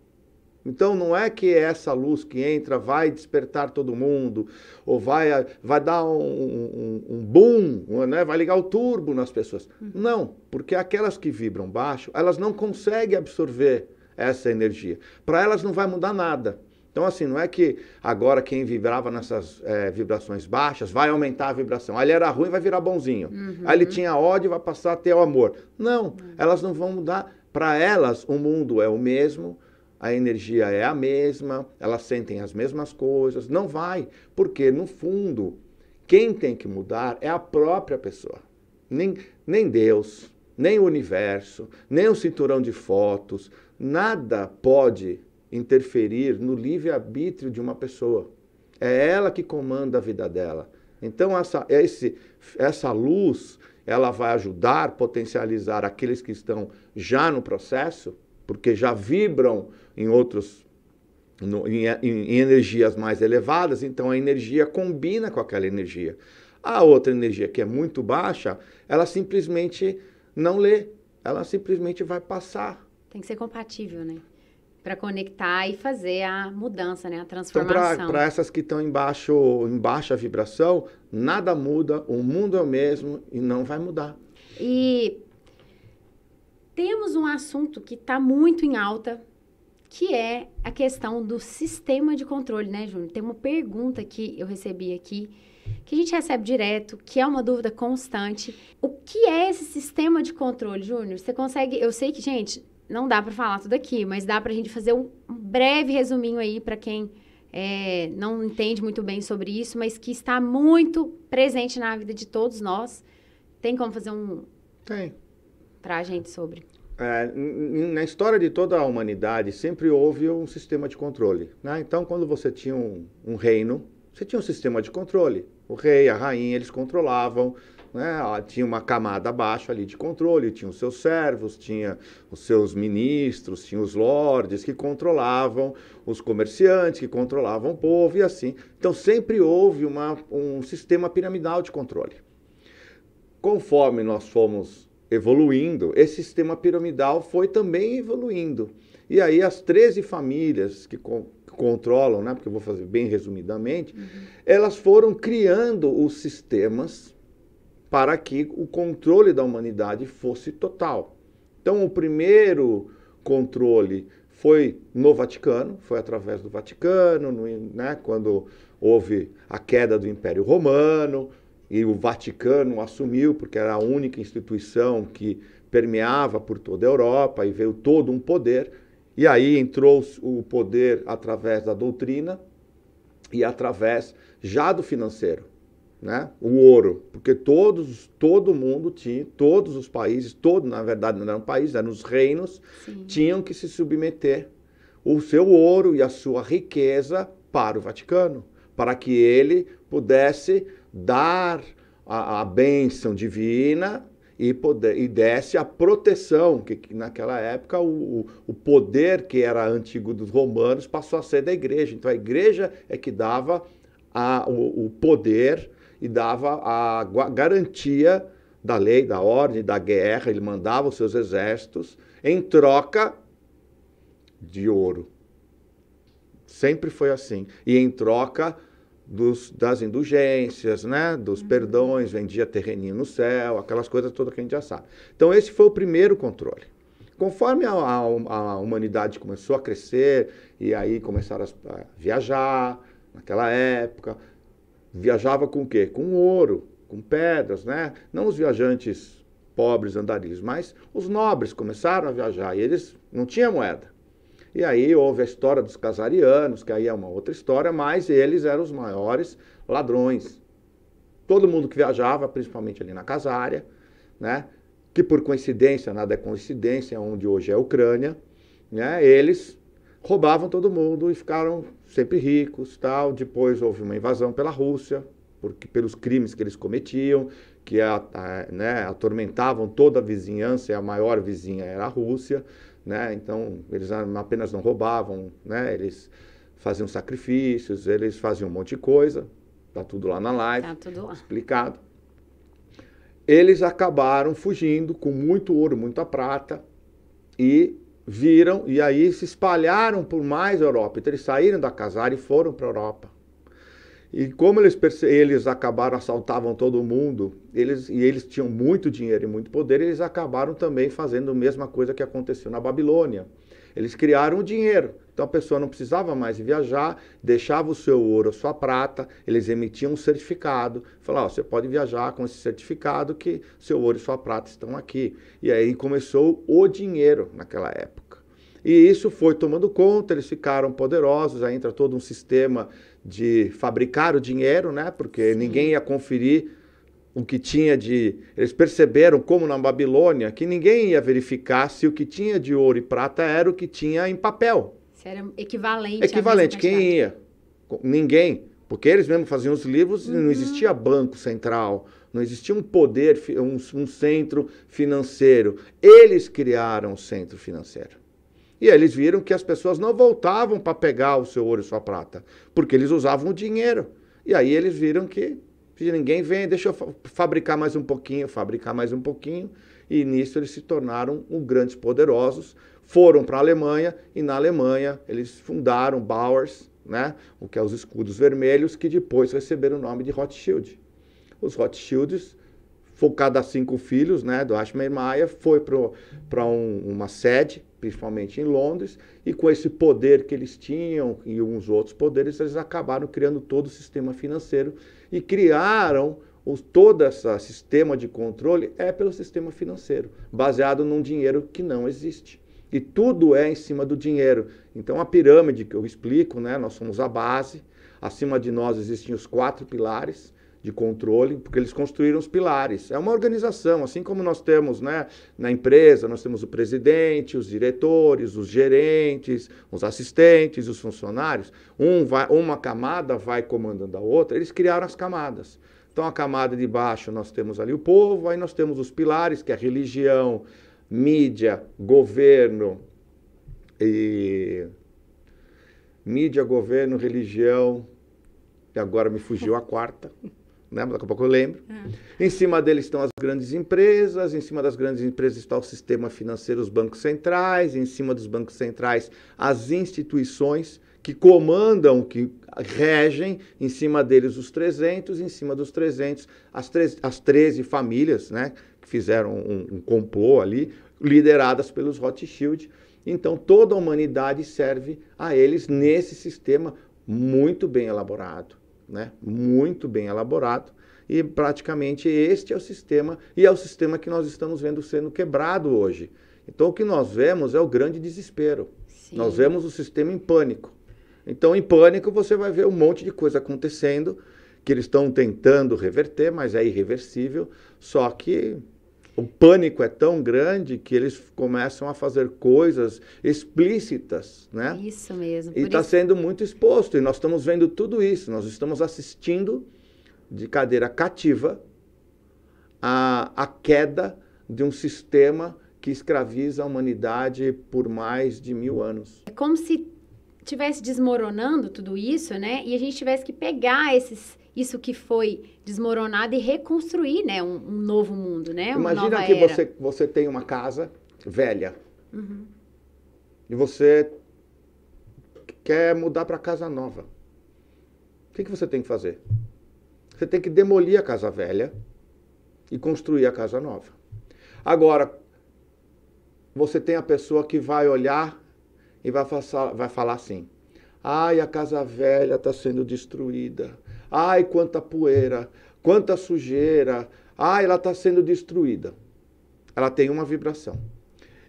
Então não é que essa luz que entra vai despertar todo mundo, ou vai, vai dar um, um, um boom, né? vai ligar o turbo nas pessoas. Hum. Não, porque aquelas que vibram baixo, elas não conseguem absorver essa energia. Para elas não vai mudar nada. Então, assim, não é que agora quem vibrava nessas é, vibrações baixas vai aumentar a vibração. Aí ele era ruim, vai virar bonzinho. Uhum. Aí ele tinha ódio, vai passar a ter o amor. Não, uhum. elas não vão mudar. Para elas, o mundo é o mesmo, a energia é a mesma, elas sentem as mesmas coisas. Não vai, porque no fundo, quem tem que mudar é a própria pessoa. Nem, nem Deus, nem o universo, nem o cinturão de fotos, Nada pode interferir no livre-arbítrio de uma pessoa. É ela que comanda a vida dela. Então, essa, esse, essa luz, ela vai ajudar, potencializar aqueles que estão já no processo, porque já vibram em outros no, em, em, energias mais elevadas, então a energia combina com aquela energia. A outra energia que é muito baixa, ela simplesmente não lê, ela simplesmente vai passar. Tem que ser compatível, né? Para conectar e fazer a mudança, né? A então, transformação. Então, para essas que estão embaixo, em baixa vibração, nada muda, o mundo é o mesmo e não vai mudar. E temos um assunto que está muito em alta, que é a questão do sistema de controle, né, Júnior? Tem uma pergunta que eu recebi aqui, que a gente recebe direto, que é uma dúvida constante. O que é esse sistema de controle, Júnior? Você consegue. Eu sei que, gente, não dá para falar tudo aqui, mas dá para a gente fazer um breve resuminho aí para quem é, não entende muito bem sobre isso, mas que está muito presente na vida de todos nós. Tem como fazer um. Tem. Para a gente sobre. É, na história de toda a humanidade, sempre houve um sistema de controle. Né? Então, quando você tinha um, um reino, você tinha um sistema de controle. O rei, a rainha, eles controlavam né? Tinha uma camada abaixo ali de controle, tinha os seus servos, tinha os seus ministros, tinha os lordes que controlavam os comerciantes, que controlavam o povo e assim. Então sempre houve uma, um sistema piramidal de controle. Conforme nós fomos evoluindo, esse sistema piramidal foi também evoluindo. E aí as 13 famílias que, controlam, né, porque eu vou fazer bem resumidamente, uhum. elas foram criando os sistemas para que o controle da humanidade fosse total. Então, o primeiro controle foi no Vaticano, foi através do Vaticano, no, né, quando houve a queda do Império Romano, e o Vaticano assumiu, porque era a única instituição que permeava por toda a Europa, e veio todo um poder. E aí entrou o poder através da doutrina e através já do financeiro né? o ouro, porque todos, todo mundo tinha, todos os países, todos, na verdade, não eram países, eram os reinos, Sim. tinham que se submeter o seu ouro e a sua riqueza para o Vaticano, para que ele pudesse dar a, a bênção divina e, poder, e desse a proteção, que, que naquela época o, o, poder que era antigo dos romanos passou a ser da igreja. Então a igreja é que dava a, o, o poder e dava a garantia da lei, da ordem, da guerra, ele mandava os seus exércitos em troca de ouro. Sempre foi assim. E em troca dos, das indulgências, né? dos uhum. perdões, vendia terreninho no céu, aquelas coisas todas que a gente já sabe. Então, esse foi o primeiro controle. Conforme a, a, a humanidade começou a crescer, e aí começaram a viajar, naquela época, viajava com o quê? Com ouro, com pedras, né? Não os viajantes pobres andarilhos, mas os nobres começaram a viajar e eles não tinham moeda. E aí houve a história dos casarianos, que aí é uma outra história, mas eles eram os maiores ladrões. Todo mundo que viajava, principalmente ali na Casária, né? que por coincidência, nada é coincidência, onde hoje é a Ucrânia, né? eles roubavam todo mundo e ficaram sempre ricos, tal. Depois houve uma invasão pela Rússia, porque pelos crimes que eles cometiam, que a, a, né, atormentavam toda a vizinhança, e a maior vizinha era a Rússia, né? Então, eles apenas não roubavam, né? Eles faziam sacrifícios, eles faziam um monte de coisa. Tá tudo lá na live. Tá tudo lá. Explicado. Eles acabaram fugindo com muito ouro, muita prata e viram e aí se espalharam por mais Europa. Então eles saíram da Casar e foram para a Europa. E como eles, eles acabaram, assaltavam todo mundo, eles, e eles tinham muito dinheiro e muito poder, eles acabaram também fazendo a mesma coisa que aconteceu na Babilônia. Eles criaram o dinheiro, então a pessoa não precisava mais viajar, deixava o seu ouro, a sua prata, eles emitiam um certificado, falavam, oh, você pode viajar com esse certificado que seu ouro e sua prata estão aqui. E aí começou o dinheiro naquela época. E isso foi tomando conta, eles ficaram poderosos, aí entra todo um sistema de fabricar o dinheiro, né? Porque Sim. ninguém ia conferir o que tinha de. Eles perceberam, como na Babilônia, que ninguém ia verificar se o que tinha de ouro e prata era o que tinha em papel. Se era equivalente. Equivalente, quem ia? Ninguém. Porque eles mesmos faziam os livros uhum. e não uhum. existia banco central, não existia um poder, um, um centro financeiro. Eles criaram o centro financeiro. E aí eles viram que as pessoas não voltavam para pegar o seu ouro e sua prata, porque eles usavam o dinheiro. E aí eles viram que ninguém vem, deixa eu fabricar mais um pouquinho, fabricar mais um pouquinho. E nisso eles se tornaram os grandes poderosos, foram para a Alemanha e na Alemanha eles fundaram Bowers, né, o que é os escudos vermelhos, que depois receberam o nome de Rothschild. Os Rothschilds, cada cinco filhos né, do Ashmeyer foi para um, uma sede, principalmente em Londres, e com esse poder que eles tinham e uns outros poderes, eles acabaram criando todo o sistema financeiro e criaram todo esse sistema de controle é pelo sistema financeiro, baseado num dinheiro que não existe e tudo é em cima do dinheiro. Então a pirâmide que eu explico, né, nós somos a base, acima de nós existem os quatro pilares de controle, porque eles construíram os pilares. É uma organização, assim como nós temos, né, na empresa, nós temos o presidente, os diretores, os gerentes, os assistentes, os funcionários. Um vai, uma camada vai comandando a outra, eles criaram as camadas. Então a camada de baixo nós temos ali o povo, aí nós temos os pilares, que é a religião, mídia, governo e mídia, governo, religião, e agora me fugiu a quarta, [laughs] né? Mas daqui a pouco eu lembro. É. Em cima deles estão as grandes empresas, em cima das grandes empresas está o sistema financeiro, os bancos centrais, em cima dos bancos centrais as instituições que comandam, que regem, em cima deles os 300, em cima dos 300 as, as 13 famílias, né? fizeram um, um complô ali, lideradas pelos Rothschild. Então toda a humanidade serve a eles nesse sistema muito bem elaborado, né? Muito bem elaborado. E praticamente este é o sistema, e é o sistema que nós estamos vendo sendo quebrado hoje. Então o que nós vemos é o grande desespero. Sim. Nós vemos o sistema em pânico. Então, em pânico, você vai ver um monte de coisa acontecendo que eles estão tentando reverter, mas é irreversível. Só que o pânico é tão grande que eles começam a fazer coisas explícitas, né? Isso mesmo. E está sendo muito exposto. E nós estamos vendo tudo isso. Nós estamos assistindo de cadeira cativa a, a queda de um sistema que escraviza a humanidade por mais de mil anos. É como se tivesse desmoronando tudo isso, né? E a gente tivesse que pegar esses isso que foi desmoronado e reconstruir, né, um, um novo mundo, né? Uma Imagina que era. você você tem uma casa velha uhum. e você quer mudar para casa nova. O que, que você tem que fazer? Você tem que demolir a casa velha e construir a casa nova. Agora, você tem a pessoa que vai olhar e vai, faça, vai falar assim: ai, a casa velha está sendo destruída, Ai, quanta poeira, quanta sujeira. Ai, ela está sendo destruída. Ela tem uma vibração.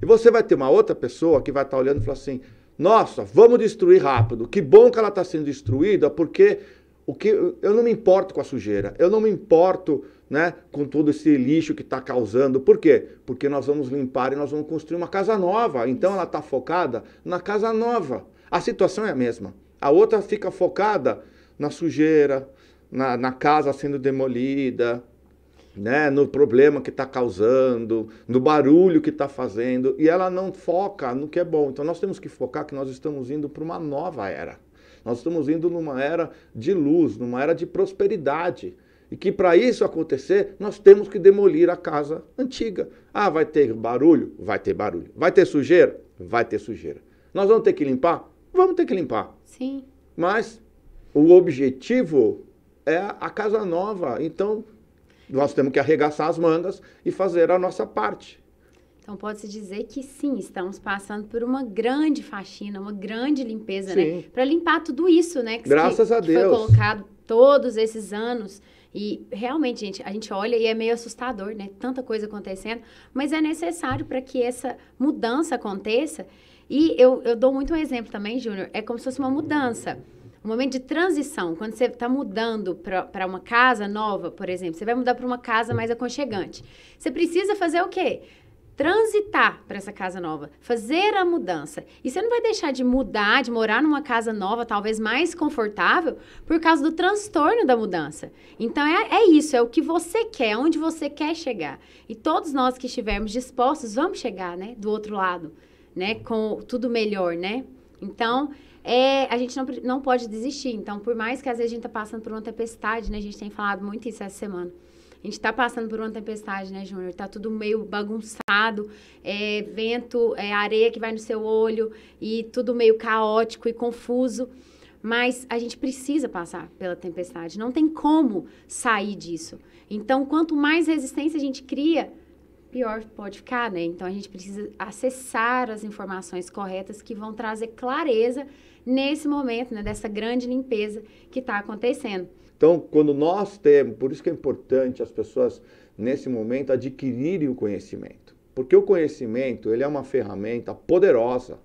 E você vai ter uma outra pessoa que vai estar tá olhando e falar assim: nossa, vamos destruir rápido. Que bom que ela está sendo destruída, porque o que eu não me importo com a sujeira, eu não me importo né, com todo esse lixo que está causando. Por quê? Porque nós vamos limpar e nós vamos construir uma casa nova. Então ela está focada na casa nova. A situação é a mesma. A outra fica focada na sujeira, na, na casa sendo demolida, né, no problema que está causando, no barulho que está fazendo, e ela não foca no que é bom. Então nós temos que focar que nós estamos indo para uma nova era. Nós estamos indo numa era de luz, numa era de prosperidade. E que para isso acontecer, nós temos que demolir a casa antiga. Ah, vai ter barulho? Vai ter barulho. Vai ter sujeira? Vai ter sujeira. Nós vamos ter que limpar? Vamos ter que limpar. Sim. Mas o objetivo é a casa nova. Então, nós temos que arregaçar as mangas e fazer a nossa parte. Então, pode-se dizer que sim, estamos passando por uma grande faxina, uma grande limpeza, né? sim. né? Para limpar tudo isso, né? Que, Graças que, a Deus. Que foi colocado todos esses anos. E realmente, gente, a gente olha e é meio assustador, né? Tanta coisa acontecendo, mas é necessário para que essa mudança aconteça. E eu, eu dou muito um exemplo também, Júnior. É como se fosse uma mudança um momento de transição, quando você está mudando para uma casa nova, por exemplo, você vai mudar para uma casa mais aconchegante. Você precisa fazer o quê? Transitar para essa casa nova, fazer a mudança. E você não vai deixar de mudar, de morar numa casa nova, talvez mais confortável, por causa do transtorno da mudança. Então é, é isso, é o que você quer, onde você quer chegar. E todos nós que estivermos dispostos, vamos chegar, né? Do outro lado, né? Com tudo melhor, né? Então, é, a gente não, não pode desistir. Então, por mais que às vezes a gente está passando por uma tempestade, né? A gente tem falado muito isso essa semana. A gente está passando por uma tempestade, né, Júnior? está tudo meio bagunçado, é, vento, é, areia que vai no seu olho e tudo meio caótico e confuso. Mas a gente precisa passar pela tempestade, não tem como sair disso. Então, quanto mais resistência a gente cria, pior pode ficar, né? Então a gente precisa acessar as informações corretas que vão trazer clareza nesse momento, né, dessa grande limpeza que está acontecendo. Então, quando nós temos, por isso que é importante as pessoas nesse momento adquirirem o conhecimento, porque o conhecimento ele é uma ferramenta poderosa,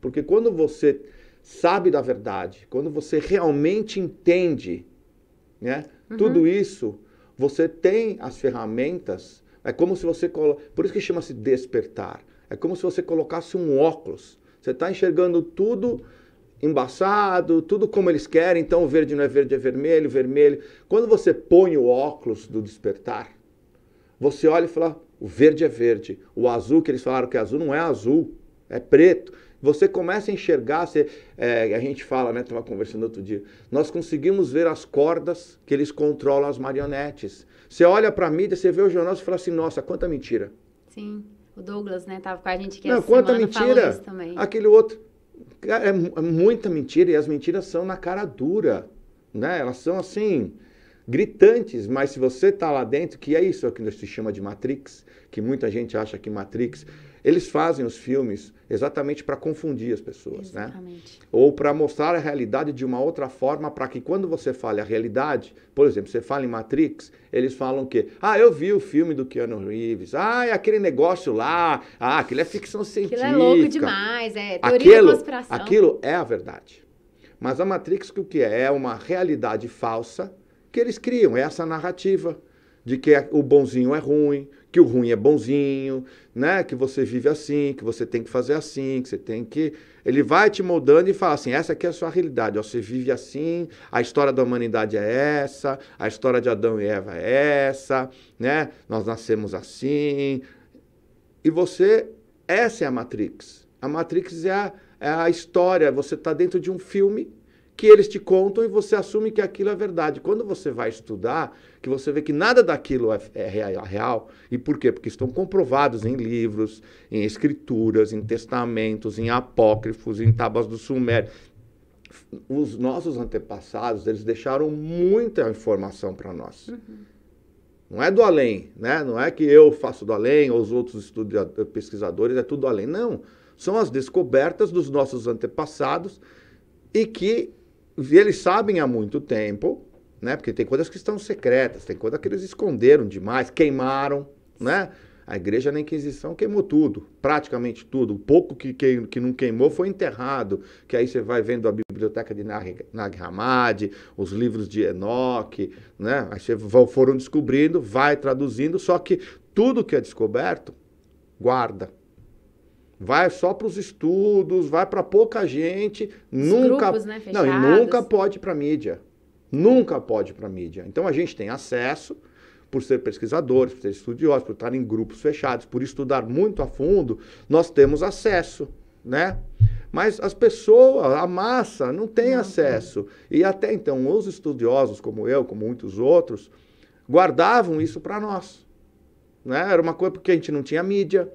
porque quando você sabe da verdade, quando você realmente entende, né, uhum. tudo isso, você tem as ferramentas é como se você. Colo... Por isso que chama-se despertar. É como se você colocasse um óculos. Você está enxergando tudo embaçado, tudo como eles querem. Então, o verde não é verde, é vermelho, vermelho. Quando você põe o óculos do despertar, você olha e fala: o verde é verde. O azul que eles falaram que é azul não é azul, é preto. Você começa a enxergar, você, é, a gente fala, né? Estava conversando outro dia. Nós conseguimos ver as cordas que eles controlam as marionetes. Você olha para a mídia, você vê o jornal e fala assim, nossa, quanta mentira. Sim. O Douglas, né, com a gente que Não, quanta mentira. também. Aquele outro. É, é muita mentira e as mentiras são na cara dura, né? Elas são assim gritantes, mas se você está lá dentro, que é isso que se chama de Matrix, que muita gente acha que Matrix eles fazem os filmes exatamente para confundir as pessoas, né? exatamente. né? Ou para mostrar a realidade de uma outra forma, para que quando você fale a realidade, por exemplo, você fala em Matrix, eles falam que, ah, eu vi o filme do Keanu Reeves, ah, é aquele negócio lá, ah, aquilo é ficção científica. Aquilo é louco demais, é teoria aquilo, da conspiração. Aquilo é a verdade. Mas a Matrix, o que é? É uma realidade falsa que eles criam, é essa narrativa de que o bonzinho é ruim, que o ruim é bonzinho, né? Que você vive assim, que você tem que fazer assim, que você tem que. Ele vai te moldando e fala assim: essa aqui é a sua realidade, você vive assim, a história da humanidade é essa, a história de Adão e Eva é essa, né? Nós nascemos assim. E você, essa é a Matrix. A Matrix é a, é a história, você está dentro de um filme que eles te contam e você assume que aquilo é verdade. Quando você vai estudar, que você vê que nada daquilo é, é, é real. E por quê? Porque estão comprovados em livros, em escrituras, em testamentos, em apócrifos, em tábuas do Sumério os nossos antepassados, eles deixaram muita informação para nós. Uhum. Não é do além, né? Não é que eu faço do além ou os outros pesquisadores, é tudo além. Não. São as descobertas dos nossos antepassados e que e eles sabem há muito tempo, né? Porque tem coisas que estão secretas, tem coisas que eles esconderam demais, queimaram, né? A igreja na Inquisição queimou tudo, praticamente tudo. O pouco que, que, que, não queimou foi enterrado, que aí você vai vendo a biblioteca de Nag, Nag Hammadi, os livros de Enoque, né? Aí você vão, foram descobrindo, vai traduzindo, só que tudo que é descoberto, guarda vai só para os estudos, vai para pouca gente, os nunca, grupos, né, fechados. não, e nunca pode para mídia, nunca pode para mídia. Então a gente tem acesso por ser pesquisadores, por ser estudiosos, por estar em grupos fechados, por estudar muito a fundo, nós temos acesso, né? Mas as pessoas, a massa, não tem não, acesso. E até então, os estudiosos, como eu, como muitos outros, guardavam isso para nós. Né? Era uma coisa porque a gente não tinha mídia,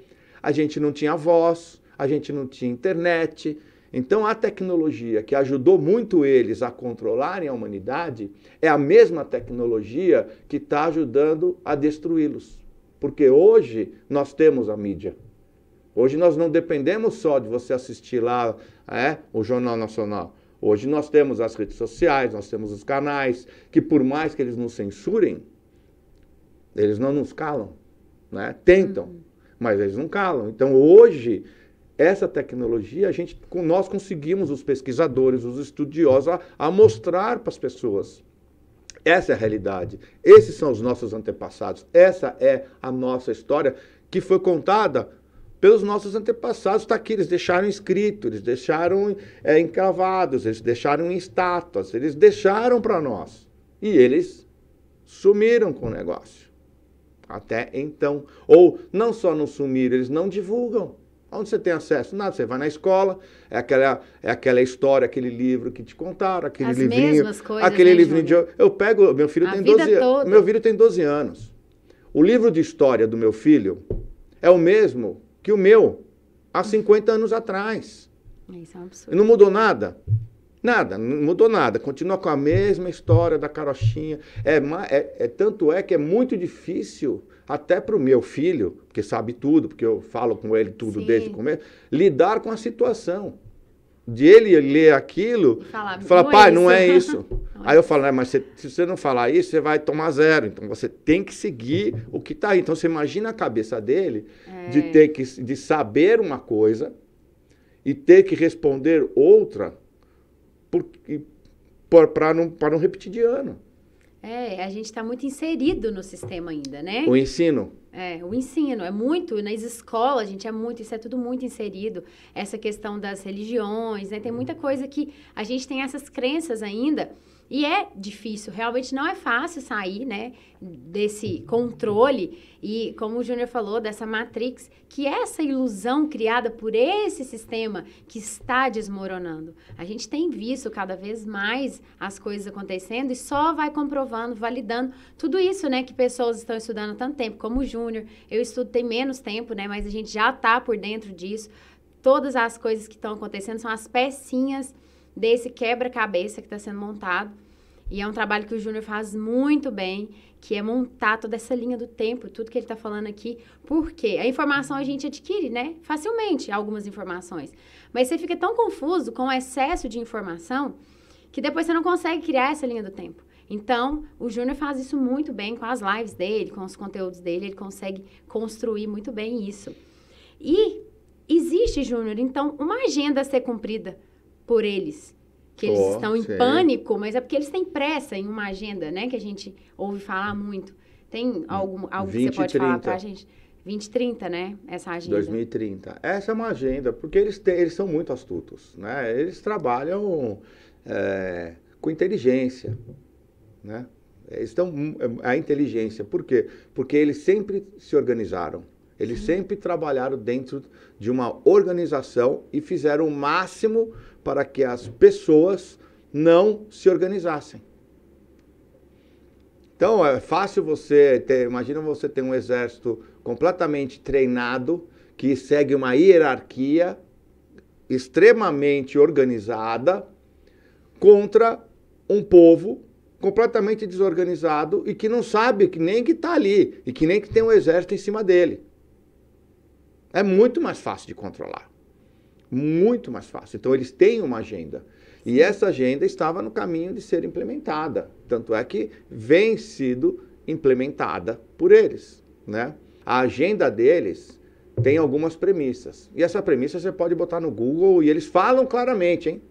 a gente não tinha voz, a gente não tinha internet. Então a tecnologia que ajudou muito eles a controlarem a humanidade é a mesma tecnologia que está ajudando a destruí-los. Porque hoje nós temos a mídia. Hoje nós não dependemos só de você assistir lá é, o Jornal Nacional. Hoje nós temos as redes sociais, nós temos os canais, que por mais que eles nos censurem, eles não nos calam, né? tentam. Uhum mas eles não calam. Então, hoje, essa tecnologia, a gente, nós conseguimos, os pesquisadores, os estudiosos, a, a mostrar para as pessoas. Essa é a realidade. Esses são os nossos antepassados. Essa é a nossa história que foi contada pelos nossos antepassados. Está aqui, eles deixaram escrito, eles deixaram é, encravados, eles deixaram em estátuas, eles deixaram para nós. E eles sumiram com o negócio. Até então. Ou não só não sumiram, eles não divulgam. Onde você tem acesso? Nada, você vai na escola, é aquela, é aquela história, aquele livro que te contaram, aquele As livrinho. Coisas, aquele né, livrinho de. Eu pego, meu filho A tem 12 Meu filho tem 12 anos. O livro de história do meu filho é o mesmo que o meu há 50 anos atrás. Isso é um absurdo. Não mudou nada. Nada, não mudou nada. Continua com a mesma história da carochinha. É, é, é tanto é que é muito difícil, até para o meu filho, que sabe tudo, porque eu falo com ele tudo Sim. desde o começo, lidar com a situação. De ele ler aquilo, falar, fala, é pai, é não é isso. [laughs] aí eu falo, mas você, se você não falar isso, você vai tomar zero. Então você tem que seguir o que está aí. Então você imagina a cabeça dele é. de ter que de saber uma coisa e ter que responder outra para não, não repetir de ano. É, a gente está muito inserido no sistema ainda, né? O ensino. É, o ensino é muito, nas escolas, a gente é muito, isso é tudo muito inserido. Essa questão das religiões, né? Tem muita coisa que a gente tem essas crenças ainda e é difícil, realmente não é fácil sair, né, desse controle e, como o Júnior falou, dessa matrix, que é essa ilusão criada por esse sistema que está desmoronando. A gente tem visto cada vez mais as coisas acontecendo e só vai comprovando, validando tudo isso, né, que pessoas estão estudando há tanto tempo, como o Júnior. Eu estudo tem menos tempo, né, mas a gente já está por dentro disso. Todas as coisas que estão acontecendo são as pecinhas desse quebra-cabeça que está sendo montado. E é um trabalho que o Júnior faz muito bem, que é montar toda essa linha do tempo, tudo que ele está falando aqui. Porque a informação a gente adquire, né? Facilmente, algumas informações. Mas você fica tão confuso com o excesso de informação que depois você não consegue criar essa linha do tempo. Então, o Júnior faz isso muito bem com as lives dele, com os conteúdos dele, ele consegue construir muito bem isso. E existe, Júnior, então, uma agenda a ser cumprida por eles. Que eles oh, estão em pânico, mas é porque eles têm pressa em uma agenda, né? Que a gente ouve falar muito. Tem hum, algum, algo que você pode 30. falar pra gente? 2030, né? Essa agenda. 2030. Essa é uma agenda, porque eles, têm eles são muito astutos, né? Eles trabalham é, com inteligência, né? Eles estão hum, a inteligência. Por quê? Porque eles sempre se organizaram. Eles Sim. sempre trabalharam dentro de uma organização e fizeram o máximo para que as pessoas não se organizassem. Então é fácil você ter, imagina você ter um exército completamente treinado que segue uma hierarquia extremamente organizada contra um povo completamente desorganizado e que não sabe que nem que está ali e que nem que tem um exército em cima dele. É muito mais fácil de controlar. Muito mais fácil. Então, eles têm uma agenda. E essa agenda estava no caminho de ser implementada. Tanto é que vem sido implementada por eles. Né? A agenda deles tem algumas premissas. E essa premissa você pode botar no Google e eles falam claramente, hein?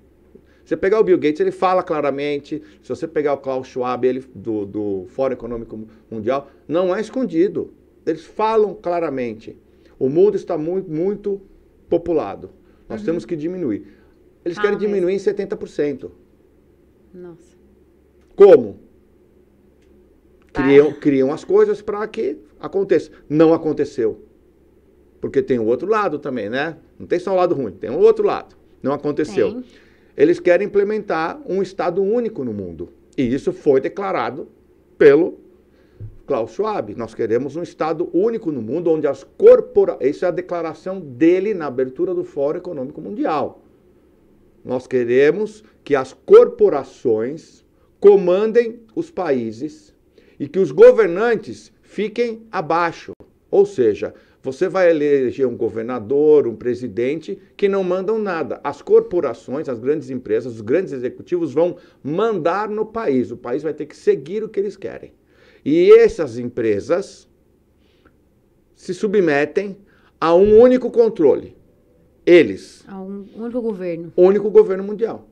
você pegar o Bill Gates, ele fala claramente. Se você pegar o Klaus Schwab, ele do, do Fórum Econômico Mundial, não é escondido. Eles falam claramente. O mundo está muito, muito populado. Nós uhum. temos que diminuir. Eles ah, querem diminuir em 70%. Nossa. Como? Criam, criam as coisas para que aconteça. Não aconteceu. Porque tem o outro lado também, né? Não tem só o lado ruim, tem o outro lado. Não aconteceu. Tem. Eles querem implementar um Estado único no mundo. E isso foi declarado pelo Klaus Schwab, nós queremos um Estado único no mundo, onde as corporações. Isso é a declaração dele na abertura do Fórum Econômico Mundial. Nós queremos que as corporações comandem os países e que os governantes fiquem abaixo. Ou seja, você vai eleger um governador, um presidente, que não mandam nada. As corporações, as grandes empresas, os grandes executivos vão mandar no país. O país vai ter que seguir o que eles querem. E essas empresas se submetem a um único controle. Eles. A um único governo. Único governo mundial.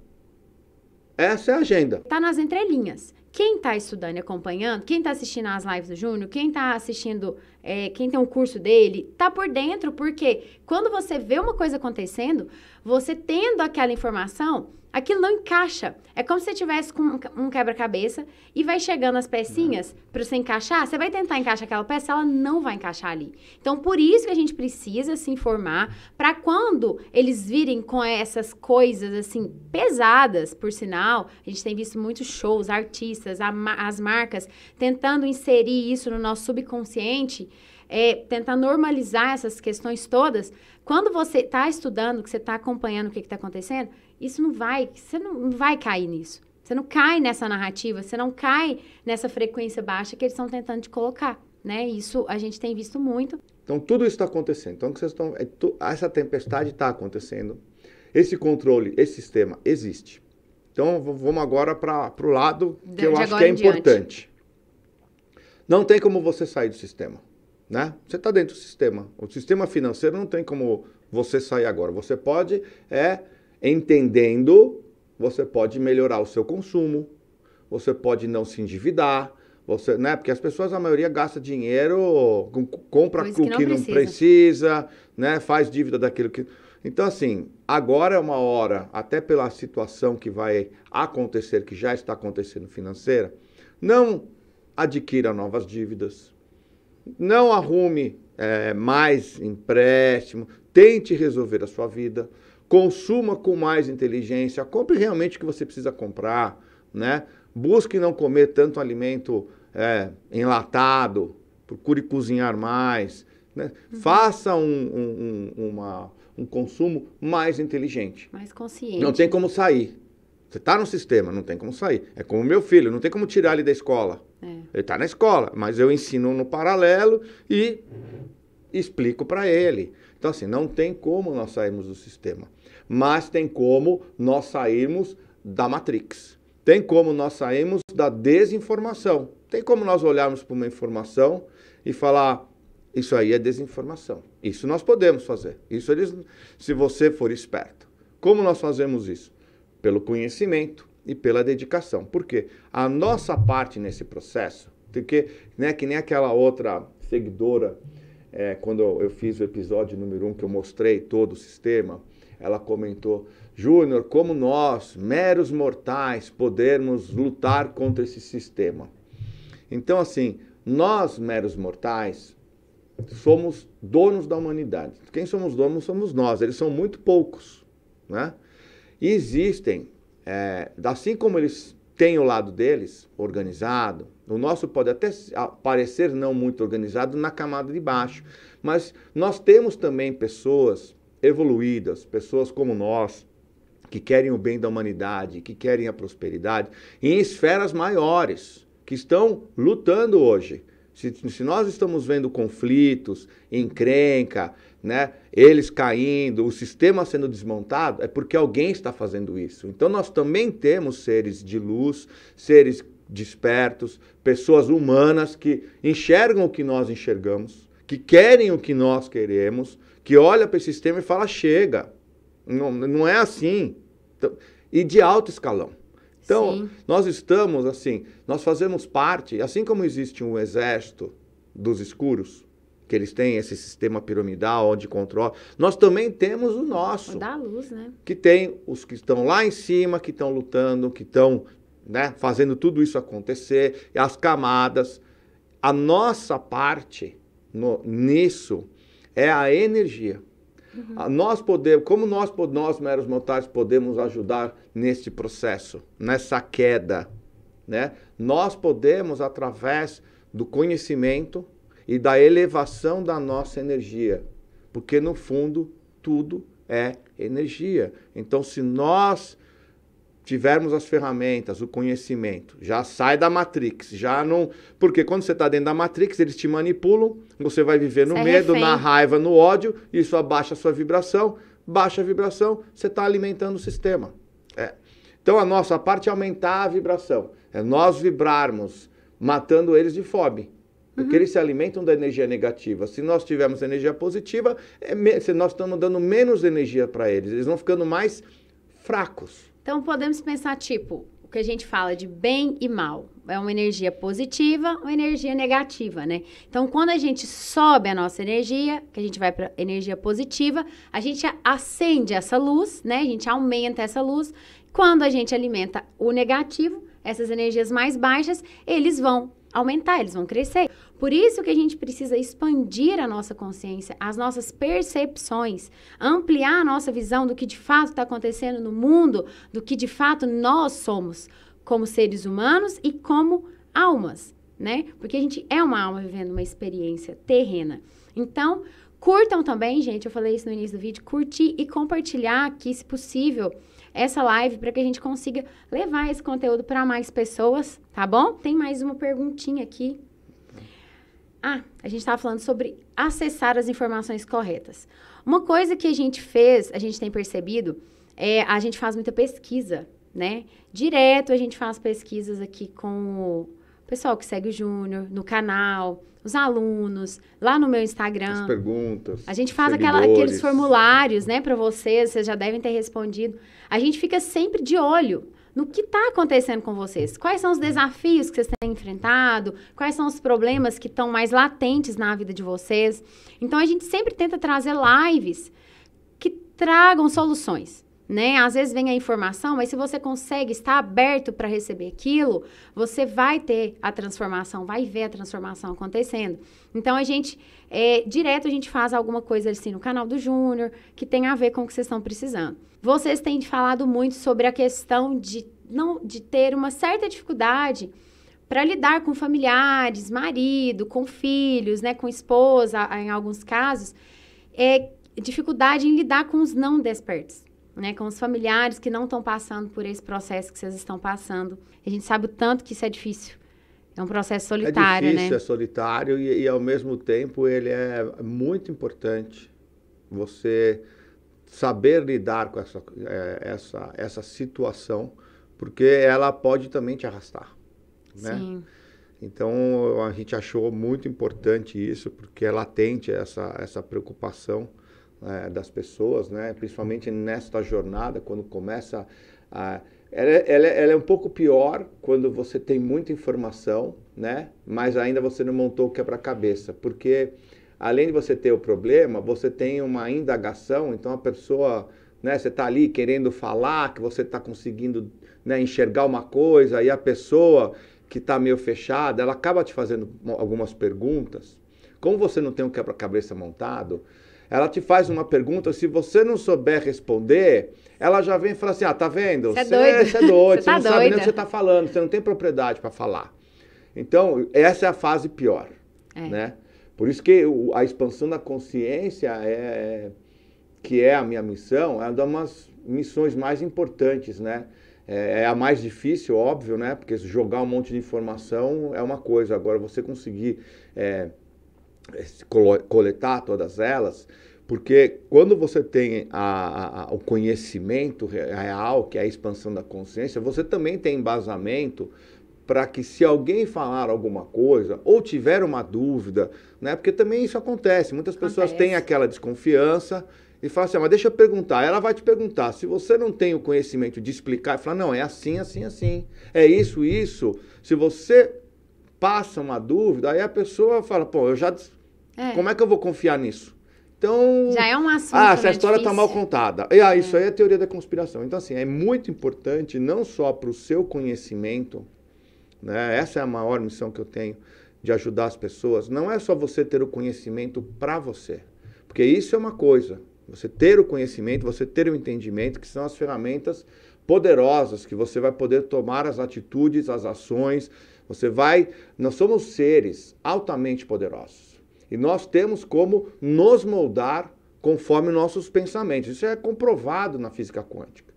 Essa é a agenda. Está nas entrelinhas. Quem está estudando e acompanhando, quem está assistindo às lives do Júnior, quem está assistindo, é, quem tem um curso dele, tá por dentro, porque quando você vê uma coisa acontecendo, você tendo aquela informação, aquilo não encaixa. É como se você tivesse com um quebra-cabeça e vai chegando as pecinhas uhum. para você encaixar. Você vai tentar encaixar aquela peça, ela não vai encaixar ali. Então, por isso que a gente precisa se informar para quando eles virem com essas coisas assim pesadas, por sinal, a gente tem visto muitos shows, artistas, as marcas tentando inserir isso no nosso subconsciente. É, tentar normalizar essas questões todas, quando você está estudando, que você está acompanhando o que está acontecendo, isso não vai, você não, não vai cair nisso. Você não cai nessa narrativa, você não cai nessa frequência baixa que eles estão tentando te colocar, né? Isso a gente tem visto muito. Então tudo isso está acontecendo. Então vocês estão, é, tu, essa tempestade está acontecendo. Esse controle, esse sistema existe. Então vamos agora para o lado que de, eu de acho que é importante. Diante. Não tem como você sair do sistema, né? Você está dentro do sistema. O sistema financeiro não tem como você sair agora. Você pode é Entendendo, você pode melhorar o seu consumo, você pode não se endividar, você, né? Porque as pessoas, a maioria, gasta dinheiro, compra o que, não, que precisa. não precisa, né? Faz dívida daquilo que. Então, assim, agora é uma hora, até pela situação que vai acontecer, que já está acontecendo financeira, não adquira novas dívidas, não arrume é, mais empréstimo, tente resolver a sua vida consuma com mais inteligência, compre realmente o que você precisa comprar, né? Busque não comer tanto alimento é, enlatado, procure cozinhar mais, né? Uhum. Faça um, um, um, uma, um consumo mais inteligente. Mais consciente. Não tem como sair. Você está no sistema, não tem como sair. É como meu filho, não tem como tirar ele da escola. É. Ele está na escola, mas eu ensino no paralelo e explico para ele. Então, assim, não tem como nós sairmos do sistema, mas tem como nós sairmos da matrix. Tem como nós sairmos da desinformação. Tem como nós olharmos para uma informação e falar: isso aí é desinformação. Isso nós podemos fazer. Isso eles, se você for esperto. Como nós fazemos isso? Pelo conhecimento e pela dedicação. Por quê? A nossa parte nesse processo, porque, né, que nem aquela outra seguidora é, quando eu fiz o episódio número um, que eu mostrei todo o sistema, ela comentou: Júnior, como nós, meros mortais, podemos lutar contra esse sistema? Então, assim, nós, meros mortais, somos donos da humanidade. Quem somos donos somos nós, eles são muito poucos. Né? E existem, é, assim como eles tem o lado deles organizado. O nosso pode até parecer não muito organizado na camada de baixo, mas nós temos também pessoas evoluídas, pessoas como nós, que querem o bem da humanidade, que querem a prosperidade, em esferas maiores, que estão lutando hoje. Se, se nós estamos vendo conflitos, encrenca, né? Eles caindo, o sistema sendo desmontado, é porque alguém está fazendo isso. Então nós também temos seres de luz, seres despertos, pessoas humanas que enxergam o que nós enxergamos, que querem o que nós queremos, que olha para esse sistema e fala chega. Não, não é assim. Então, e de alto escalão. Então, Sim. nós estamos assim, nós fazemos parte, assim como existe um exército dos escuros, que eles têm esse sistema piramidal onde controla. Nós também temos o nosso. Da luz, né? Que tem os que estão lá em cima, que estão lutando, que estão né, fazendo tudo isso acontecer, as camadas. A nossa parte no, nisso é a energia. Uhum. Nós podemos, como nós, nós meros mortais podemos ajudar nesse processo, nessa queda, né? Nós podemos através do conhecimento, e da elevação da nossa energia. Porque, no fundo, tudo é energia. Então, se nós tivermos as ferramentas, o conhecimento, já sai da Matrix, já não. Porque quando você está dentro da Matrix, eles te manipulam, você vai viver no é medo, na raiva, no ódio, isso abaixa a sua vibração, baixa a vibração, você está alimentando o sistema. É. Então a nossa parte é aumentar a vibração, é nós vibrarmos, matando eles de fome. Porque uhum. eles se alimentam da energia negativa. Se nós tivermos energia positiva, é me... se nós estamos dando menos energia para eles, eles vão ficando mais fracos. Então podemos pensar, tipo, o que a gente fala de bem e mal. É uma energia positiva, uma energia negativa, né? Então, quando a gente sobe a nossa energia, que a gente vai para energia positiva, a gente acende essa luz, né? A gente aumenta essa luz. Quando a gente alimenta o negativo, essas energias mais baixas, eles vão aumentar, eles vão crescer. Por isso que a gente precisa expandir a nossa consciência, as nossas percepções, ampliar a nossa visão do que de fato está acontecendo no mundo, do que de fato nós somos, como seres humanos e como almas, né? Porque a gente é uma alma vivendo uma experiência terrena. Então, curtam também, gente, eu falei isso no início do vídeo, curtir e compartilhar aqui, se possível, essa live para que a gente consiga levar esse conteúdo para mais pessoas, tá bom? Tem mais uma perguntinha aqui. Ah, a gente estava falando sobre acessar as informações corretas. Uma coisa que a gente fez, a gente tem percebido, é a gente faz muita pesquisa, né? Direto a gente faz pesquisas aqui com o pessoal que segue o Júnior, no canal, os alunos, lá no meu Instagram. As perguntas. A gente faz aquela, aqueles formulários, né, para vocês, vocês já devem ter respondido. A gente fica sempre de olho no que está acontecendo com vocês. Quais são os desafios que vocês têm enfrentado? Quais são os problemas que estão mais latentes na vida de vocês? Então, a gente sempre tenta trazer lives que tragam soluções né? Às vezes vem a informação, mas se você consegue estar aberto para receber aquilo, você vai ter a transformação, vai ver a transformação acontecendo. Então a gente é, direto a gente faz alguma coisa assim no canal do Júnior que tem a ver com o que vocês estão precisando. Vocês têm falado muito sobre a questão de não de ter uma certa dificuldade para lidar com familiares, marido, com filhos, né, com esposa, em alguns casos, é dificuldade em lidar com os não despertos né, com os familiares que não estão passando por esse processo que vocês estão passando. A gente sabe o tanto que isso é difícil. É um processo é solitário, né? É difícil, né? é solitário e, e, ao mesmo tempo ele é muito importante. Você saber lidar com essa, é, essa, essa situação, porque ela pode também te arrastar, né? Sim. Então a gente achou muito importante isso, porque é latente essa, essa preocupação é, das pessoas, né? principalmente nesta jornada, quando começa a. Ela, é, ela, é, ela, é um pouco pior quando você tem muita informação, né? mas ainda você não montou o quebra-cabeça, porque além de você ter o problema, você tem uma indagação, então a pessoa. Né, você está ali querendo falar, que você está conseguindo né, enxergar uma coisa, e a pessoa que está meio fechada, ela acaba te fazendo algumas perguntas. Como você não tem um quebra-cabeça montado, ela te faz uma pergunta, se você não souber responder, ela já vem e fala assim: ah, tá vendo? Você é doido, você, é doido, você é [laughs] tá não doida. sabe nem o que você tá falando, você não tem propriedade para falar. Então, essa é a fase pior, é. né? Por isso que a expansão da consciência, é, que é a minha missão, é uma das missões mais importantes, né? É, é, a mais difícil, óbvio, né? Porque jogar um monte de informação é uma coisa. Agora, você conseguir é, eh, coletar todas elas, porque quando você tem a, a, o conhecimento real, que é a expansão da consciência, você também tem embasamento para que se alguém falar alguma coisa ou tiver uma dúvida, né? Porque também isso acontece. Muitas acontece. pessoas têm aquela desconfiança e falam assim, ah, mas deixa eu perguntar. Ela vai te perguntar. Se você não tem o conhecimento de explicar, fala, não, é assim, assim, assim. É isso, isso. Se você passa uma dúvida, aí a pessoa fala, pô, eu já. É. Como é que eu vou confiar nisso? Então. Já é um assunto. Ah, essa né, história está mal contada. E, ah, é. Isso aí é teoria da conspiração. Então, assim, é muito importante, não só para o seu conhecimento, né? Essa é a maior missão que eu tenho de ajudar as pessoas. Não é só você ter o conhecimento para você. Porque isso é uma coisa. Você ter o conhecimento, você ter o entendimento, que são as ferramentas poderosas que você vai poder tomar as atitudes, as ações você vai, nós somos seres altamente poderosos e nós temos como nos moldar conforme nossos pensamentos. Isso é comprovado na física quântica.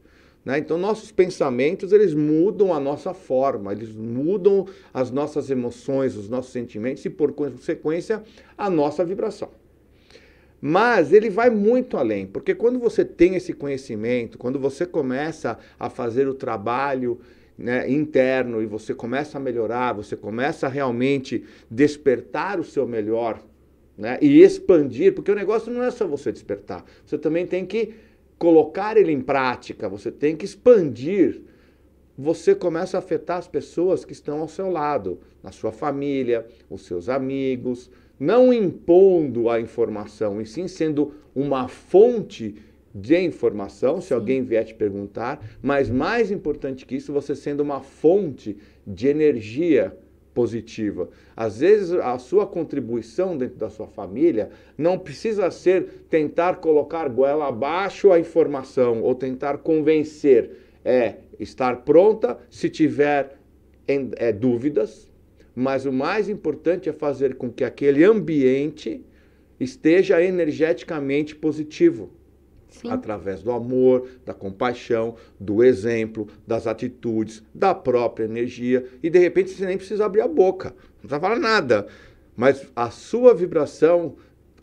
Né? Então, nossos pensamentos, eles mudam a nossa forma, eles mudam as nossas emoções, os nossos sentimentos e, por consequência, a nossa vibração. Mas ele vai muito além, porque quando você tem esse conhecimento, quando você começa a fazer o trabalho né, interno e você começa a melhorar, você começa a realmente despertar o seu melhor né, e expandir, porque o negócio não é só você despertar, você também tem que colocar ele em prática, você tem que expandir. Você começa a afetar as pessoas que estão ao seu lado, a sua família, os seus amigos, não impondo a informação, e sim sendo uma fonte de informação, se alguém vier te perguntar, mas mais importante que isso, você sendo uma fonte de energia positiva. Às vezes a sua contribuição dentro da sua família não precisa ser tentar colocar goela abaixo a informação ou tentar convencer, é estar pronta se tiver é, dúvidas, mas o mais importante é fazer com que aquele ambiente esteja energeticamente positivo. Sim. através do amor, da compaixão, do exemplo, das atitudes, da própria energia. E de repente você nem precisa abrir a boca, não precisa falar nada. Mas a sua vibração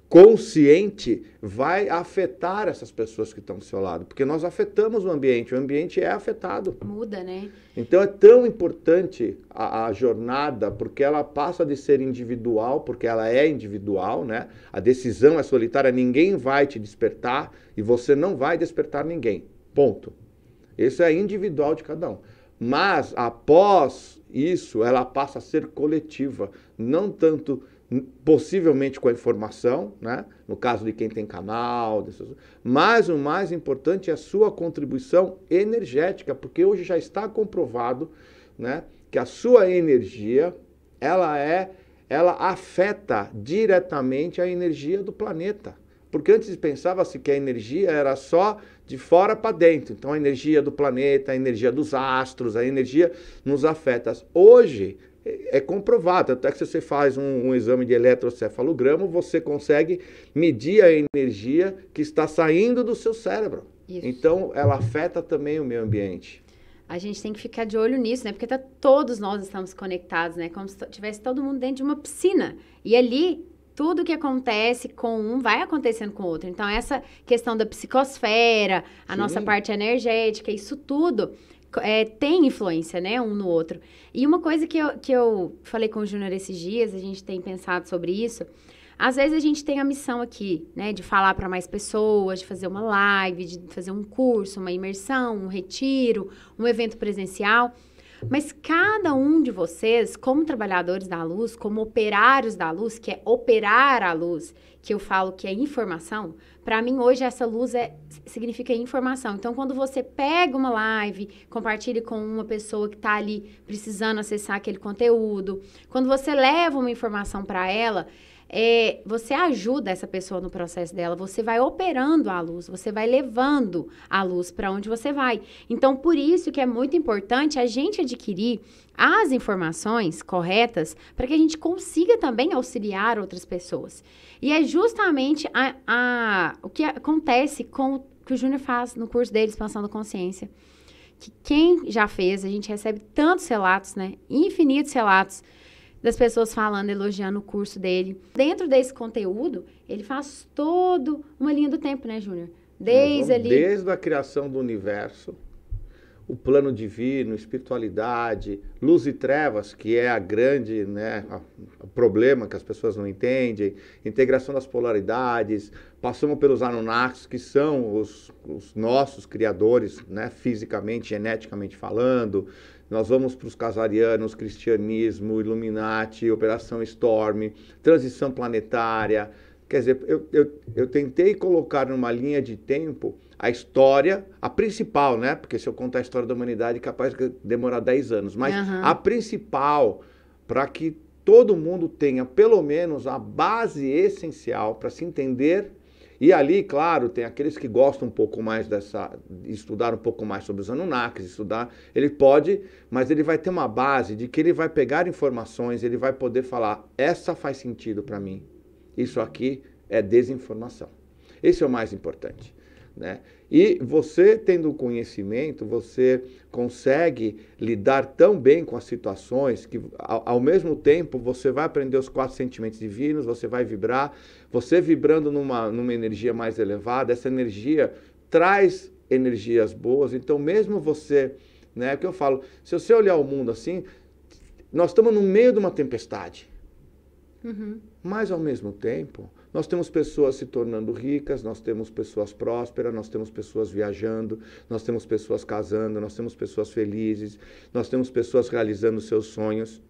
consciente vai afetar essas pessoas que estão do seu lado, porque nós afetamos o ambiente, o ambiente é afetado. Muda, né? Então é tão importante a, a jornada, porque ela passa de ser individual, porque ela é individual, né? A decisão é solitária, ninguém vai te despertar e você não vai despertar ninguém. Ponto. Isso é individual de cada um. Mas após isso, ela passa a ser coletiva, não tanto possivelmente com a informação, né? no caso de quem tem canal, mas o mais importante é a sua contribuição energética, porque hoje já está comprovado né, que a sua energia ela é ela afeta diretamente a energia do planeta. Porque antes pensava-se que a energia era só de fora para dentro. Então a energia do planeta, a energia dos astros, a energia nos afeta. Hoje é comprovado. Até que se você faz um, um, exame de eletrocefalograma, você consegue medir a energia que está saindo do seu cérebro. Isso. Então, ela afeta também o meio ambiente. A gente tem que ficar de olho nisso, né? Porque tá, todos nós estamos conectados, né? Como se tivesse todo mundo dentro de uma piscina. E ali tudo que acontece com um vai acontecendo com o outro. Então, essa questão da psicosfera, a Sim. nossa parte energética, isso tudo é, tem influência, né, um no outro. E uma coisa que eu, que eu falei com o Júnior esses dias, a gente tem pensado sobre isso. Às vezes a gente tem a missão aqui, né, de falar para mais pessoas, de fazer uma live, de fazer um curso, uma imersão, um retiro, um evento presencial. Mas cada um de vocês, como trabalhadores da luz, como operários da luz, que é operar a luz, que eu falo que é informação, para mim hoje essa luz é, significa informação. Então, quando você pega uma live, compartilha com uma pessoa que está ali precisando acessar aquele conteúdo, quando você leva uma informação para ela, é, você ajuda essa pessoa no processo dela, você vai operando a luz, você vai levando a luz para onde você vai. Então, por isso que é muito importante a gente adquirir as informações corretas para que a gente consiga também auxiliar outras pessoas. E é justamente a, a, o que acontece com o que o Júnior faz no curso dele, Expansão da Consciência. Que quem já fez, a gente recebe tantos relatos, né? Infinitos relatos das pessoas falando, elogiando o curso dele. Dentro desse conteúdo, ele faz todo uma linha do tempo, né, Júnior? Desde ali... Desde a criação do universo, o plano divino, espiritualidade, luz e trevas, que é a grande né, problema que as pessoas não entendem, integração das polaridades, passamos pelos Anunnakis, que são os, os nossos criadores, né, fisicamente, geneticamente falando, nós vamos para os casarianos, cristianismo, Illuminati, Operação Storm, transição planetária. Quer dizer, eu, eu, eu tentei colocar numa linha de tempo a história, a principal, né? Porque se eu contar a história da humanidade, é capaz de demorar 10 anos. Mas uhum. a principal, para que todo mundo tenha pelo menos a base essencial para se entender e ali, claro, tem aqueles que gostam um pouco mais dessa, estudar um pouco mais sobre os Anunnakis, estudar, ele pode, mas ele vai ter uma base de que ele vai pegar informações, ele vai poder falar, essa faz sentido para mim, isso aqui é desinformação. Esse é o mais importante, né? E você, tendo conhecimento, você consegue lidar tão bem com as situações que, ao, ao, mesmo tempo, você vai aprender os quatro sentimentos divinos, você vai vibrar. Você vibrando numa, numa energia mais elevada, essa energia traz energias boas. Então, mesmo você, né, é que eu falo, se você olhar o mundo assim, nós estamos no meio de uma tempestade. Uhum. Mas, ao mesmo tempo, nós temos pessoas se tornando ricas, nós temos pessoas prósperas, nós temos pessoas viajando, nós temos pessoas casando, nós temos pessoas felizes, nós temos pessoas realizando seus sonhos.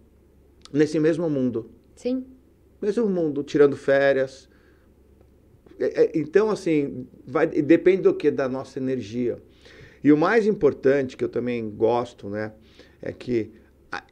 Nesse mesmo mundo. Sim. Mesmo mundo, tirando férias. É, é, então, assim, vai, depende do que? Da nossa energia. E o mais importante, que eu também gosto, né, é que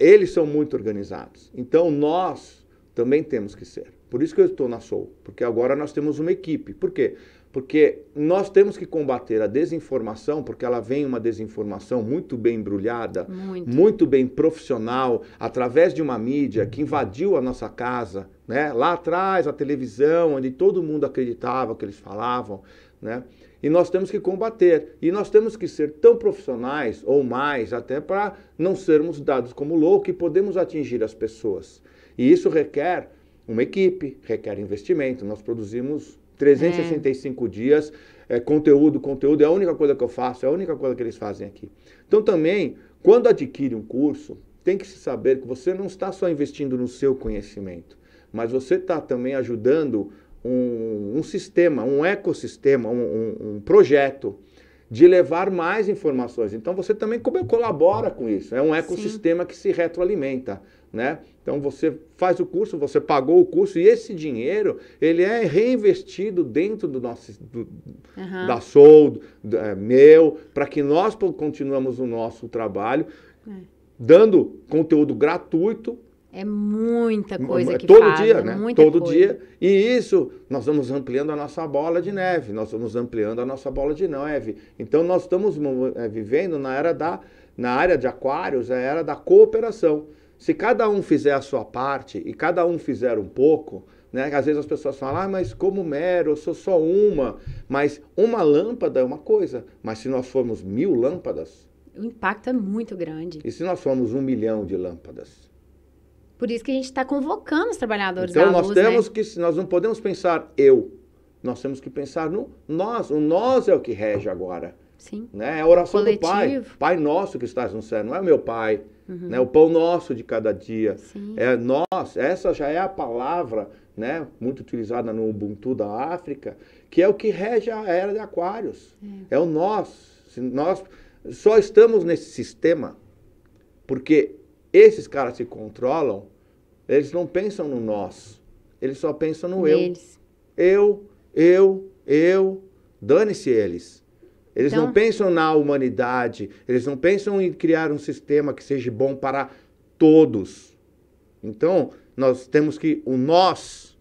eles são muito organizados. Então, nós também temos que ser. Por isso que eu estou na Sol, porque agora nós temos uma equipe. Por quê? Porque nós temos que combater a desinformação, porque ela vem uma desinformação muito bem embrulhada, muito, muito bem profissional, através de uma mídia que invadiu a nossa casa, né? Lá atrás, a televisão, onde todo mundo acreditava que eles falavam, né? E nós temos que combater. E nós temos que ser tão profissionais ou mais, até para não sermos dados como louco e podemos atingir as pessoas. E isso requer uma equipe, requer investimento. Nós produzimos 365 é. dias, é, conteúdo, conteúdo é a única coisa que eu faço, é a única coisa que eles fazem aqui. Então também, quando adquire um curso, tem que se saber que você não está só investindo no seu conhecimento, mas você está também ajudando um, um, sistema, um ecossistema, um, um, um, projeto de levar mais informações. Então você também colabora com isso. É um ecossistema Sim. que se retroalimenta, né? Então você faz o curso, você pagou o curso e esse dinheiro ele é reinvestido dentro do nosso do, uhum. da Sold, é, meu, para que nós continuamos o nosso trabalho, é. dando conteúdo gratuito. É muita coisa que todo faz, dia, né? todo coisa. dia. E isso nós vamos ampliando a nossa bola de neve, nós vamos ampliando a nossa bola de neve. Então nós estamos é, vivendo na era da na área de aquários, é a era da cooperação. Se cada um fizer a sua parte e cada um fizer um pouco, né? Às vezes as pessoas falam, ah, mas como mero, eu sou só uma. Mas uma lâmpada é uma coisa, mas se nós formos mil lâmpadas. O impacto é muito grande. E se nós formos um milhão de lâmpadas? Por isso que a gente está convocando os trabalhadores então, da luz. Então nós temos né? que, nós não podemos pensar eu, nós temos que pensar no nós. O nós é o que rege agora. Sim. Né? É a oração Coletivo. do Pai. Pai nosso que estás no céu, não é o meu Pai Uhum. Né? O pão nosso de cada dia. Sim. É nós, essa já é a palavra, né, muito utilizada no Ubuntu da África, que é o que rege a era de Aquários. É, é o nós. Nós só estamos nesse sistema porque esses caras se controlam, eles não pensam no nós. Eles só pensam no Neles. eu. Eu, eu, eu. Dane-se eles. Eles então... não pensam na humanidade, eles não pensam em criar um sistema que seja bom para todos. Então, nós temos que, o nós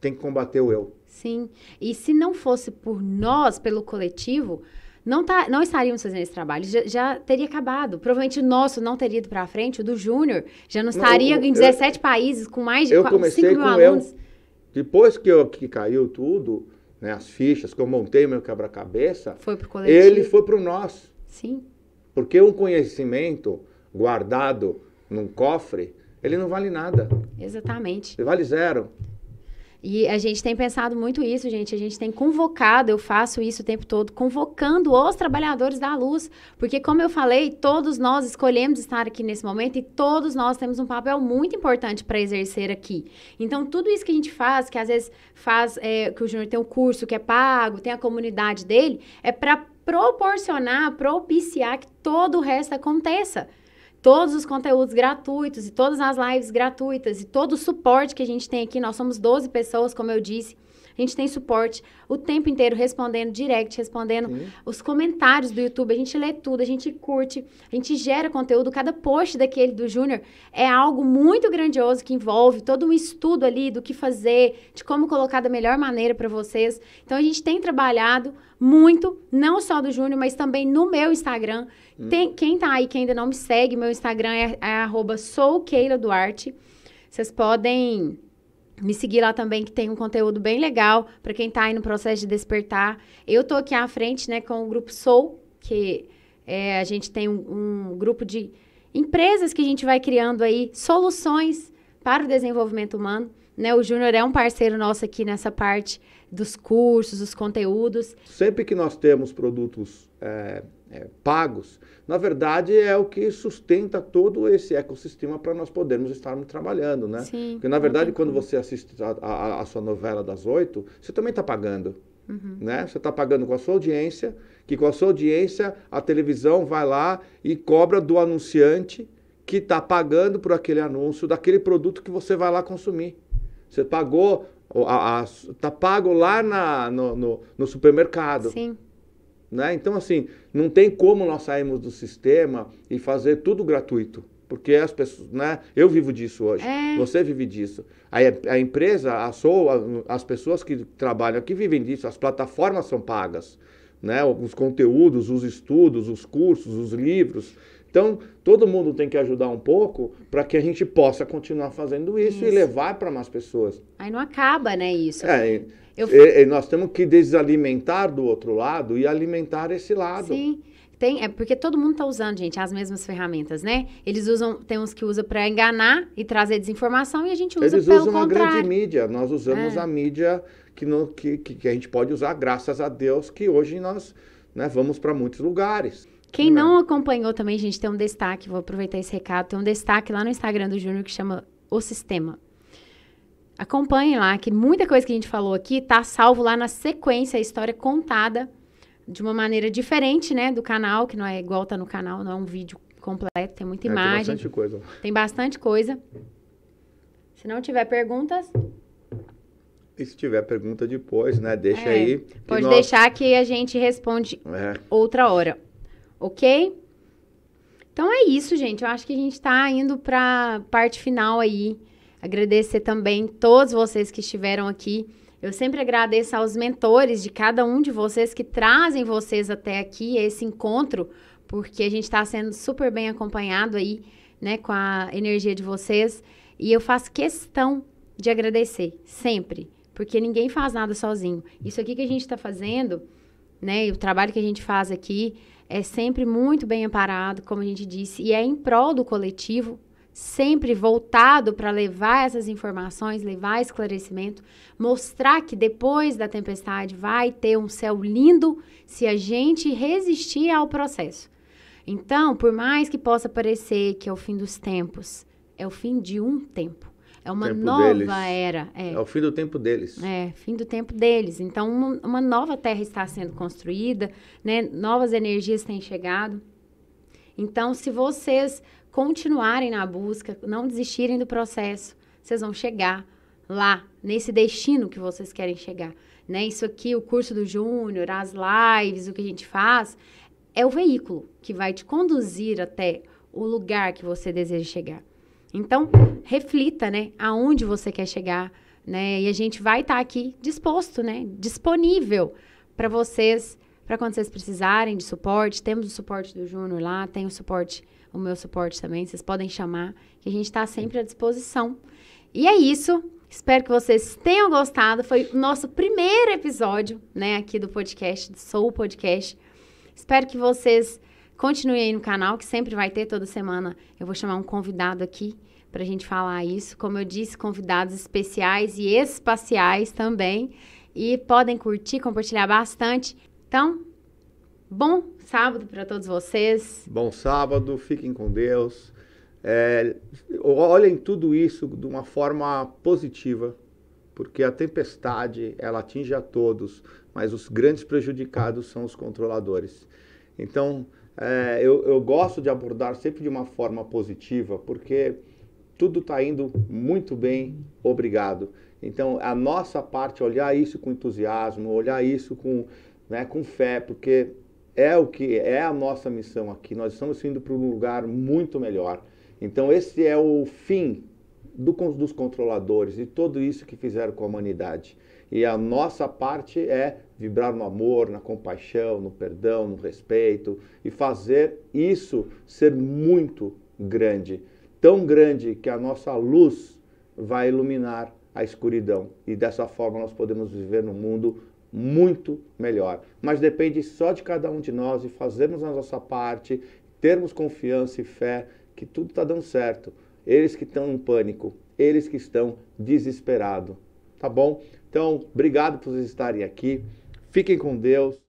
tem que combater o eu. Sim, e se não fosse por nós, pelo coletivo, não, tá, não estaríamos fazendo esse trabalho, já, já, teria acabado. Provavelmente o nosso não teria ido para frente, o do Júnior já não estaria não, eu, em 17 eu, países com mais de 5 mil alunos. Eu, depois que, eu, que caiu tudo, né, as fichas, que eu montei meu quebra-cabeça, foi pro coletivo. ele foi para o nosso. Sim. Porque um conhecimento guardado num cofre, ele não vale nada. Exatamente. Ele vale zero. E a gente tem pensado muito isso, gente. A gente tem convocado, eu faço isso o tempo todo, convocando os trabalhadores da luz. Porque, como eu falei, todos nós escolhemos estar aqui nesse momento e todos nós temos um papel muito importante para exercer aqui. Então, tudo isso que a gente faz, que às vezes faz, é, que o Júnior tem um curso que é pago, tem a comunidade dele, é para proporcionar, propiciar que todo o resto aconteça todos os conteúdos gratuitos e todas as lives gratuitas e todo o suporte que a gente tem aqui. Nós somos 12 pessoas, como eu disse. A gente tem suporte o tempo inteiro respondendo direct, respondendo Sim. os comentários do YouTube. A gente lê tudo, a gente curte, a gente gera conteúdo. Cada post daquele do Júnior é algo muito grandioso que envolve todo um estudo ali do que fazer, de como colocar da melhor maneira para vocês. Então a gente tem trabalhado muito, não só do Júnior, mas também no meu Instagram. Hum. Tem, quem tá aí que ainda não me segue, meu Instagram é, é Duarte. Vocês podem me seguir lá também, que tem um conteúdo bem legal para quem está aí no processo de despertar. Eu tô aqui à frente, né, com o grupo Soul, que é, a gente tem um, um grupo de empresas que a gente vai criando aí soluções para o desenvolvimento humano. Né, o Júnior é um parceiro nosso aqui nessa parte dos cursos, dos conteúdos. Sempre que nós temos produtos é, é, pagos, na verdade é o que sustenta todo esse ecossistema para nós podermos estarmos trabalhando, né? Sim, Porque na verdade quando você assiste a, a, a sua novela das oito, você também está pagando, uhum. né? Você está pagando com a sua audiência, que com a sua audiência a televisão vai lá e cobra do anunciante que está pagando por aquele anúncio daquele produto que você vai lá consumir. Você pagou, está pago lá na, no, no, no supermercado. Sim né? Então, assim, não tem como nós sairmos do sistema e fazer tudo gratuito. Porque as pessoas, né? Eu vivo disso hoje. É. Você vive disso. A, a empresa, a SOA, as pessoas que trabalham aqui vivem disso. As plataformas são pagas, né? Os conteúdos, os estudos, os cursos, os livros. Então, todo mundo tem que ajudar um pouco para que a gente possa continuar fazendo isso, isso. e levar para mais pessoas. Aí não acaba, né, isso? É, Eu... e, e nós temos que desalimentar do outro lado e alimentar esse lado. Sim. Tem, é porque todo mundo está usando, gente, as mesmas ferramentas, né? Eles usam, tem uns que usa para enganar e trazer desinformação e a gente usa Eles pelo usam a grande mídia, nós usamos é. a mídia que, que, que, a gente pode usar, graças a Deus, que hoje nós né, vamos para muitos lugares. Quem não. não acompanhou também, gente, tem um destaque, vou aproveitar esse recado, tem um destaque lá no Instagram do Júnior que chama O Sistema. Acompanhem lá, que muita coisa que a gente falou aqui tá salvo lá na sequência, a história contada de uma maneira diferente, né, do canal, que não é igual tá no canal, não é um vídeo completo, tem muita é, imagem. Tem bastante coisa. Tem bastante coisa. Se não tiver perguntas, e se tiver pergunta depois, né? Deixa é, aí. Pode nós... deixar que a gente responde é. outra hora ok? Então é isso, gente. Eu acho que a gente está indo para parte final aí. Agradecer também todos vocês que estiveram aqui. Eu sempre agradeço aos mentores de cada um de vocês que trazem vocês até aqui esse encontro, porque a gente está sendo super bem acompanhado aí, né, com a energia de vocês. E eu faço questão de agradecer sempre, porque ninguém faz nada sozinho. Isso aqui que a gente está fazendo, né, o trabalho que a gente faz aqui é sempre muito bem amparado, como a gente disse, e é em prol do coletivo, sempre voltado para levar essas informações, levar esclarecimento, mostrar que depois da tempestade vai ter um céu lindo se a gente resistir ao processo. Então, por mais que possa parecer que é o fim dos tempos, é o fim de um tempo. É uma nova deles. era. É. é. o fim do tempo deles. É, fim do tempo deles. Então, uma, uma nova terra está sendo construída, né? novas energias têm chegado. Então, se vocês continuarem na busca, não desistirem do processo, vocês vão chegar lá, nesse destino que vocês querem chegar. Né? Isso aqui, o curso do Júnior, as lives, o que a gente faz, é o veículo que vai te conduzir até o lugar que você deseja chegar. Então, reflita, né? Aonde você quer chegar, né? E a gente vai estar tá aqui disposto, né? Disponível para vocês, para quando vocês precisarem de suporte. Temos o suporte do Júnior lá, tem o suporte, o meu suporte também. Vocês podem chamar, que a gente está sempre à disposição. E é isso. Espero que vocês tenham gostado. Foi o nosso primeiro episódio, né, aqui do podcast, do Soul Podcast. Espero que vocês Continue aí no canal, que sempre vai ter, toda semana eu vou chamar um convidado aqui para a gente falar isso. Como eu disse, convidados especiais e espaciais também. E podem curtir, compartilhar bastante. Então, bom sábado para todos vocês. Bom sábado, fiquem com Deus. É, olhem tudo isso de uma forma positiva, porque a tempestade ela atinge a todos, mas os grandes prejudicados são os controladores. Então, é, eu, eu gosto de abordar sempre de uma forma positiva, porque tudo está indo muito bem, obrigado. Então, a nossa parte é olhar isso com entusiasmo, olhar isso com, né, com fé, porque é o que é a nossa missão aqui. Nós estamos indo para um lugar muito melhor. Então, esse é o fim do, dos controladores e tudo isso que fizeram com a humanidade. E a nossa parte é vibrar no amor, na compaixão, no perdão, no respeito e fazer isso ser muito grande tão grande que a nossa luz vai iluminar a escuridão. E dessa forma nós podemos viver num mundo muito melhor. Mas depende só de cada um de nós e fazermos a nossa parte, termos confiança e fé que tudo está dando certo. Eles que estão em pânico, eles que estão desesperados. Tá bom? Então, obrigado por vocês estarem aqui. Fiquem com Deus.